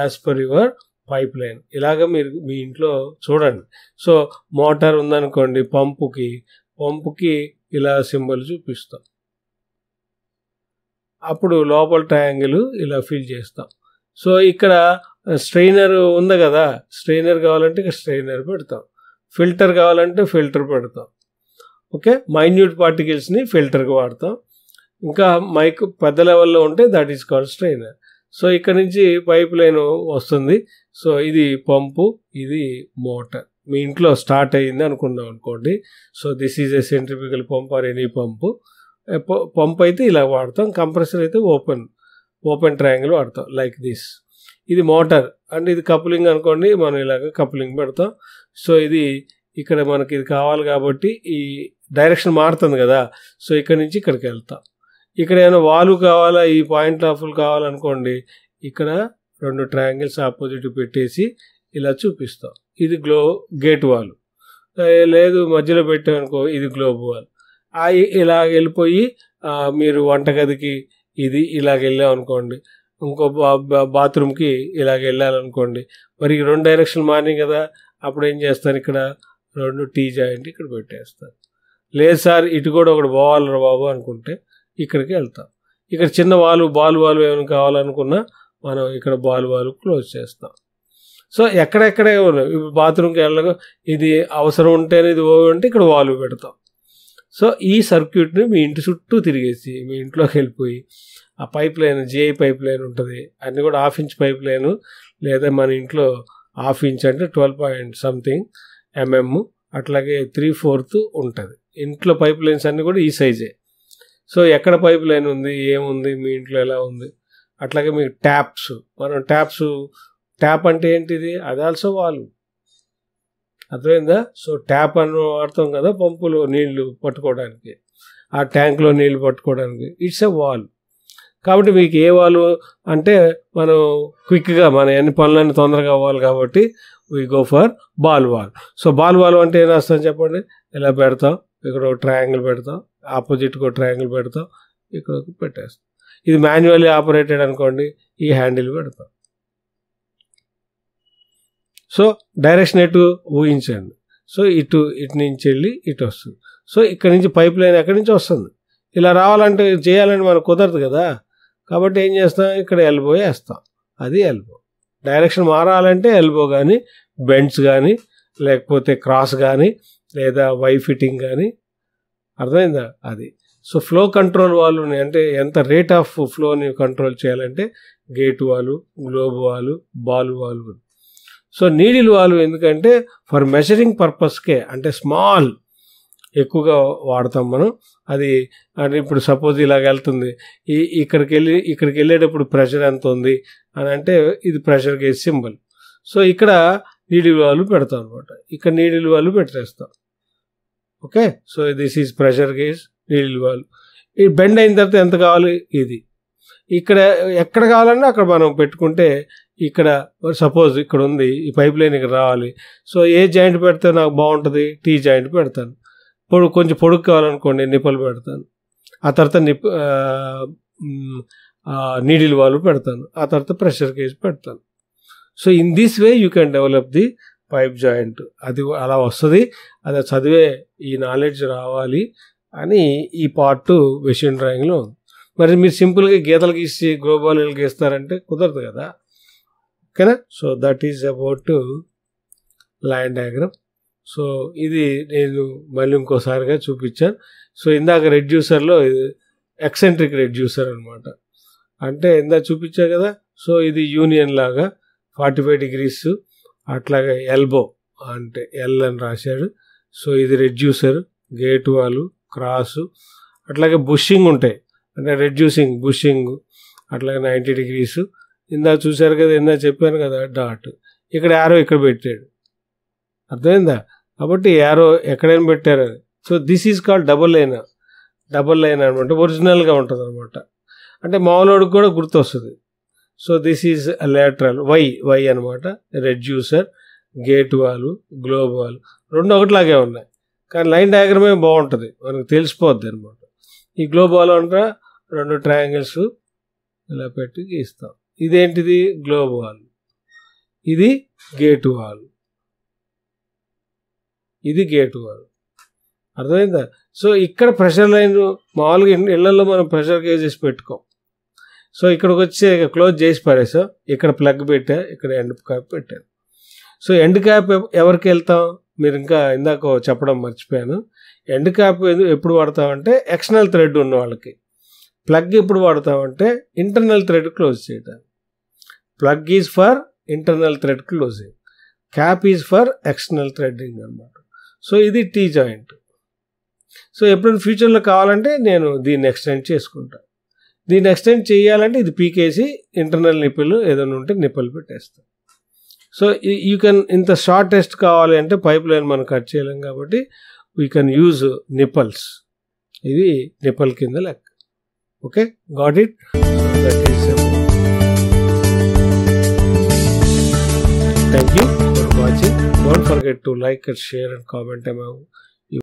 as per your pipeline ఇలాగ మీరు మీ ఇంట్లో చూడండి సో మోటార్ ఉందనుకోండి పంపుకి పంపుకి ఇలా సింబల్ చూపిస్తాం అప్పుడు లోపల ట్రయాంగిల్ ఇలా ఫిల్ చేస్తాం సో ఇక్కడ స్ట్రైనర్ ఉంది కదా స్ట్రైనర్ కావాలంటే ఇక స్ట్రైనర్ పెడతాం ఫిల్టర్ కావాలంటే ఫిల్టర్ పెడతాం ఓకే మైన్యూట్ పార్టికల్స్ని ఫిల్టర్కి వాడతాం ఇంకా మైక్ పెద్ద లెవెల్లో ఉంటే that is called strainer so ఇక్కడ నుంచి పైప్ లైన్ వస్తుంది సో ఇది పంపు ఇది మోటార్ మీ ఇంట్లో స్టార్ట్ అయ్యింది అనుకున్నాం అనుకోండి so this is a centrifugal pump or any pump pump అయితే ఇలా వాడతాం కంప్రెసర్ అయితే ఓపెన్ ఓపెన్ ట్రయాంగిల్ వాడతాం లైక్ దిస్ ఇది మోటార్ అండ్ ఇది కప్లింగ్ అనుకోండి మనం ఇలాగ కప్లింగ్ పెడతాం సో ఇది ఇక్కడ మనకి ఇది కావాలి కాబట్టి ఈ డైరెక్షన్ మారుతుంది కదా సో ఇక్కడ నుంచి ఇక్కడికి వెళ్తాం ఇక్కడ ఏమైనా వాలు కావాలా ఈ పాయింట్ ఆఫ్లు కావాలనుకోండి ఇక్కడ రెండు ట్రయాంగిల్స్ ఆపోజిట్ పెట్టేసి ఇలా చూపిస్తాం ఇది గ్లో గేట్ వాలు లేదు మధ్యలో పెట్టామనుకో ఇది గ్లోబ్ వాల్ ఇలా వెళ్ళిపోయి మీరు వంటగదికి ఇది ఇలాగ వెళ్ళాం అనుకోండి ఇంకో బాత్రూమ్కి ఇలాగ వెళ్ళాలనుకోండి మరి ఈ రెండు డైరెక్షన్ మార్నింగ్ కదా అప్పుడు ఏం చేస్తాను ఇక్కడ రెండు టీ జాయింట్ ఇక్కడ పెట్టేస్తాను లేదు సార్ ఇటు కూడా ఒకటి పోవాలరా బాబు అనుకుంటే ఇక్కడికి వెళ్తాం ఇక్కడ చిన్న వాళ్ళు బాల్ బాల్ ఏమైనా కావాలనుకున్నా మనం ఇక్కడ బాల్ బాల్ క్లోజ్ చేస్తాం సో ఎక్కడెక్కడే బాత్రూమ్కి వెళ్ళగా ఇది అవసరం ఉంటేనే ఇది ఓవి ఉంటే ఇక్కడ వాల్వ్ పెడతాం సో ఈ సర్క్యూట్ని మీ ఇంటి చుట్టూ తిరిగేసి మీ ఇంట్లోకి వెళ్ళిపోయి ఆ pipeline GI pipeline ఉంటుంది అన్నీ కూడా హాఫ్ ఇంచ్ పైప్ లైన్ లేదా మన ఇంట్లో హాఫ్ ఇంచ్ అంటే ట్వెల్వ్ పాయింట్ సంథింగ్ ఎంఎం అట్లాగే త్రీ ఫోర్త్ ఉంటుంది ఇంట్లో పైప్ లైన్స్ అన్నీ కూడా ఈ సైజే సో ఎక్కడ పైప్ లైన్ ఉంది ఏముంది మీ ఇంట్లో ఎలా ఉంది అట్లాగే మీకు ట్యాప్స్ మనం ట్యాప్స్ ట్యాప్ అంటే ఏంటిది అది ఆల్సో వాల్వ్ అర్థమైందా సో ట్యాప్ అని వాడతాం కదా పంపులో నీళ్లు పట్టుకోవడానికి ఆ ట్యాంక్లో నీళ్లు పట్టుకోవడానికి ఇట్స్ ఎ వాల్ కాబట్టి మీకు ఏ వాల్ అంటే మనం క్విక్గా మన ఎన్ని పనులన్నీ తొందరగా అవ్వాలి కాబట్టి we go for ball valve so ball valve అంటే ఏం రాస్తాం చెప్పండి ఇలా పెడతాం ఇక్కడ ఒక ట్రయాంగిల్ పెడతాం ఆపోజిట్ ఒక ట్రయాంగిల్ పెడతాం ఇక్కడ పెట్టేస్తాం ఇది మాన్యువల్లీ ఆపరేటెడ్ అనుకోండి ఈ హ్యాండిల్ పెడతాం సో డైరెక్షన్ ఎటు ఊహించండి సో ఇటు ఇటు నుంచి వెళ్ళి ఇటు వస్తుంది సో ఇక్కడ నుంచి పైప్ లైన్ ఎక్కడి నుంచి వస్తుంది ఇలా రావాలంటే చేయాలంటే మనకు కుదరదు కదా కాబట్టి ఏం చేస్తాం ఇక్కడ ఎల్బో వేస్తాం అది ఎల్బో డైరెక్షన్ మారాలంటే ఎల్బో కానీ బెండ్స్ కానీ లేకపోతే క్రాస్ కానీ లేదా వై ఫిట్టింగ్ కానీ అర్థమైందా అది సో ఫ్లో కంట్రోల్ వాళ్ళు అంటే ఎంత రేట్ ఆఫ్ ఫ్లోని కంట్రోల్ చేయాలంటే గేట్ వాళ్ళు గ్లోబ్ వాళ్ళు బాల్ వాళ్ళు సో నీడిల్ వాల్వ్ ఎందుకంటే ఫర్ మెషరింగ్ పర్పస్కే అంటే స్మాల్ ఎక్కువగా వాడతాం మనం అది అంటే ఇప్పుడు సపోజ్ ఇలాగ వెళ్తుంది ఈ ఇక్కడికి వెళ్ళి ఇక్కడికి వెళ్ళేటప్పుడు ప్రెషర్ ఎంత ఉంది అని అంటే ఇది ప్రెషర్ గేజ్ సింబల్ సో ఇక్కడ నీడిల్ వాల్వ్ పెడతాం అనమాట ఇక్కడ నీడిల్ వాల్వ్ పెట్టేస్తాం okay so this is pressure gauge needle valve ఈ బెండ్ అయిన తర్వాత ఎంత కావాలి ఇది ఇక్కడ ఎక్కడ కావాలన్నా అక్కడ మనం పెట్టుకుంటే ఇక్కడ సపోజ్ ఇక్కడ ఉంది ఈ పైప్ లైన్ ఇక్కడ రావాలి సో ఏ జాయింట్ పెడితే నాకు బాగుంటుంది టీ జాయింట్ పెడతాను పొడు కొంచెం పొడుగు కావాలనుకోండి నిప్పులు పెడతాను ఆ తర్వాత నిప్ నీడిల్ వాళ్ళు పెడతాను ఆ తర్వాత ప్రెషర్ కేజ్ పెడతాను so in this way you can develop the pipe joint అది అలా వస్తుంది అది చదివే ఈ నాలెడ్జ్ రావాలి అని ఈ పార్ట్ మెషిన్ డ్రాయింగ్లో మరి మీరు సింపుల్గా గీతలు గీసి గ్లోబాల్ గీస్తారంటే కుదరదు కదా ఓకేనా so that is about line diagram so ఇది నేను మళ్ళీ ఇంకోసారిగా చూపించాను సో ఇందాక రెడ్యూసర్లో ఎక్సెంట్రిక్ రెడ్యూసర్ అనమాట అంటే ఇందాక చూపించా కదా సో ఇది యూనియన్ లాగా ఫార్టీ ఫైవ్ డిగ్రీస్ అట్లాగే ఎల్బో అంటే ఎల్ అని రాశాడు సో ఇది రెడ్యూసర్ గేట్ వాలు క్రాసు అట్లాగే బుషింగ్ ఉంటాయి అంటే రెడ్యూసింగ్ బుషింగ్ అట్లాగే నైంటీ డిగ్రీసు ఇందా చూశారు కదా ఇందా చెప్పాను కదా డాట్ ఇక్కడ యారో ఇక్కడ పెట్టాడు అర్థమైందా కాబట్టి యారో ఎక్కడైనా పెట్టారు so this is called double line double line అనమాట ఒరిజినల్గా ఉంటుంది అనమాట అంటే మామూలు కూడా గుర్తొస్తుంది so this is lateral Y Y అనమాట reducer gate valve globe valve రెండు ఒకటిలాగే ఉన్నాయి కానీ లైన్ డయాగ్రమే బాగుంటుంది మనకు తెలిసిపోద్ది అనమాట ఈ గ్లోబ్ వాల్ అంటే రెండు ట్రయాంగిల్స్ ఇలా పెట్టి గీస్తాం ఇదేంటిది గ్లోబ్ వాల్ ఇది గేట్ వాల్ ఇది గేట్ వాల్ అర్థమైందా సో ఇక్కడ ప్రెషర్ లైన్ మామూలుగా ఇళ్లలో మనం ప్రెషర్ కేజెస్ పెట్టుకోం సో ఇక్కడికి వచ్చి క్లోజ్ చేసి పడేసా ఇక్కడ ప్లగ్ పెట్టా ఇక్కడ ఎండ్ క్యాప్ పెట్టాను సో ఎండ్ క్యాప్ ఎవరికి వెళ్తాం మీరు ఇంకా ఇందాక చెప్పడం మర్చిపోయాను ఎండ్ క్యాప్ ఎప్పుడు వాడతామంటే ఎక్స్టర్నల్ థ్రెడ్ ఉన్న వాళ్ళకి ప్లగ్ ఎప్పుడు వాడతామంటే ఇంటర్నల్ థ్రెడ్ క్లోజ్ చేయడానికి plug is for internal thread closing cap is for external threading అనమాట సో ఇది టీ జాయింట్ సో ఎప్పుడైనా ఫ్యూచర్లో కావాలంటే నేను దీన్ని ఎక్స్టెండ్ చేసుకుంటాను దీన్ని ఎక్స్టెండ్ చేయాలంటే ఇది పీకేసి ఇంటర్నల్ నిప్పులు ఏదైనా ఉంటే నిప్పులు పెట్టేస్తాను సో యూ కెన్ ఇంత షార్ట్ టెస్ట్ కావాలి అంటే పైప్ లైన్ మనం కట్ చేయలేం కాబట్టి వీ కెన్ యూజ్ నిప్పల్స్ ఇది నిప్పల్ కింద లెక్క okay got it that is Thank you for watching. Don't forget to like and share and comment among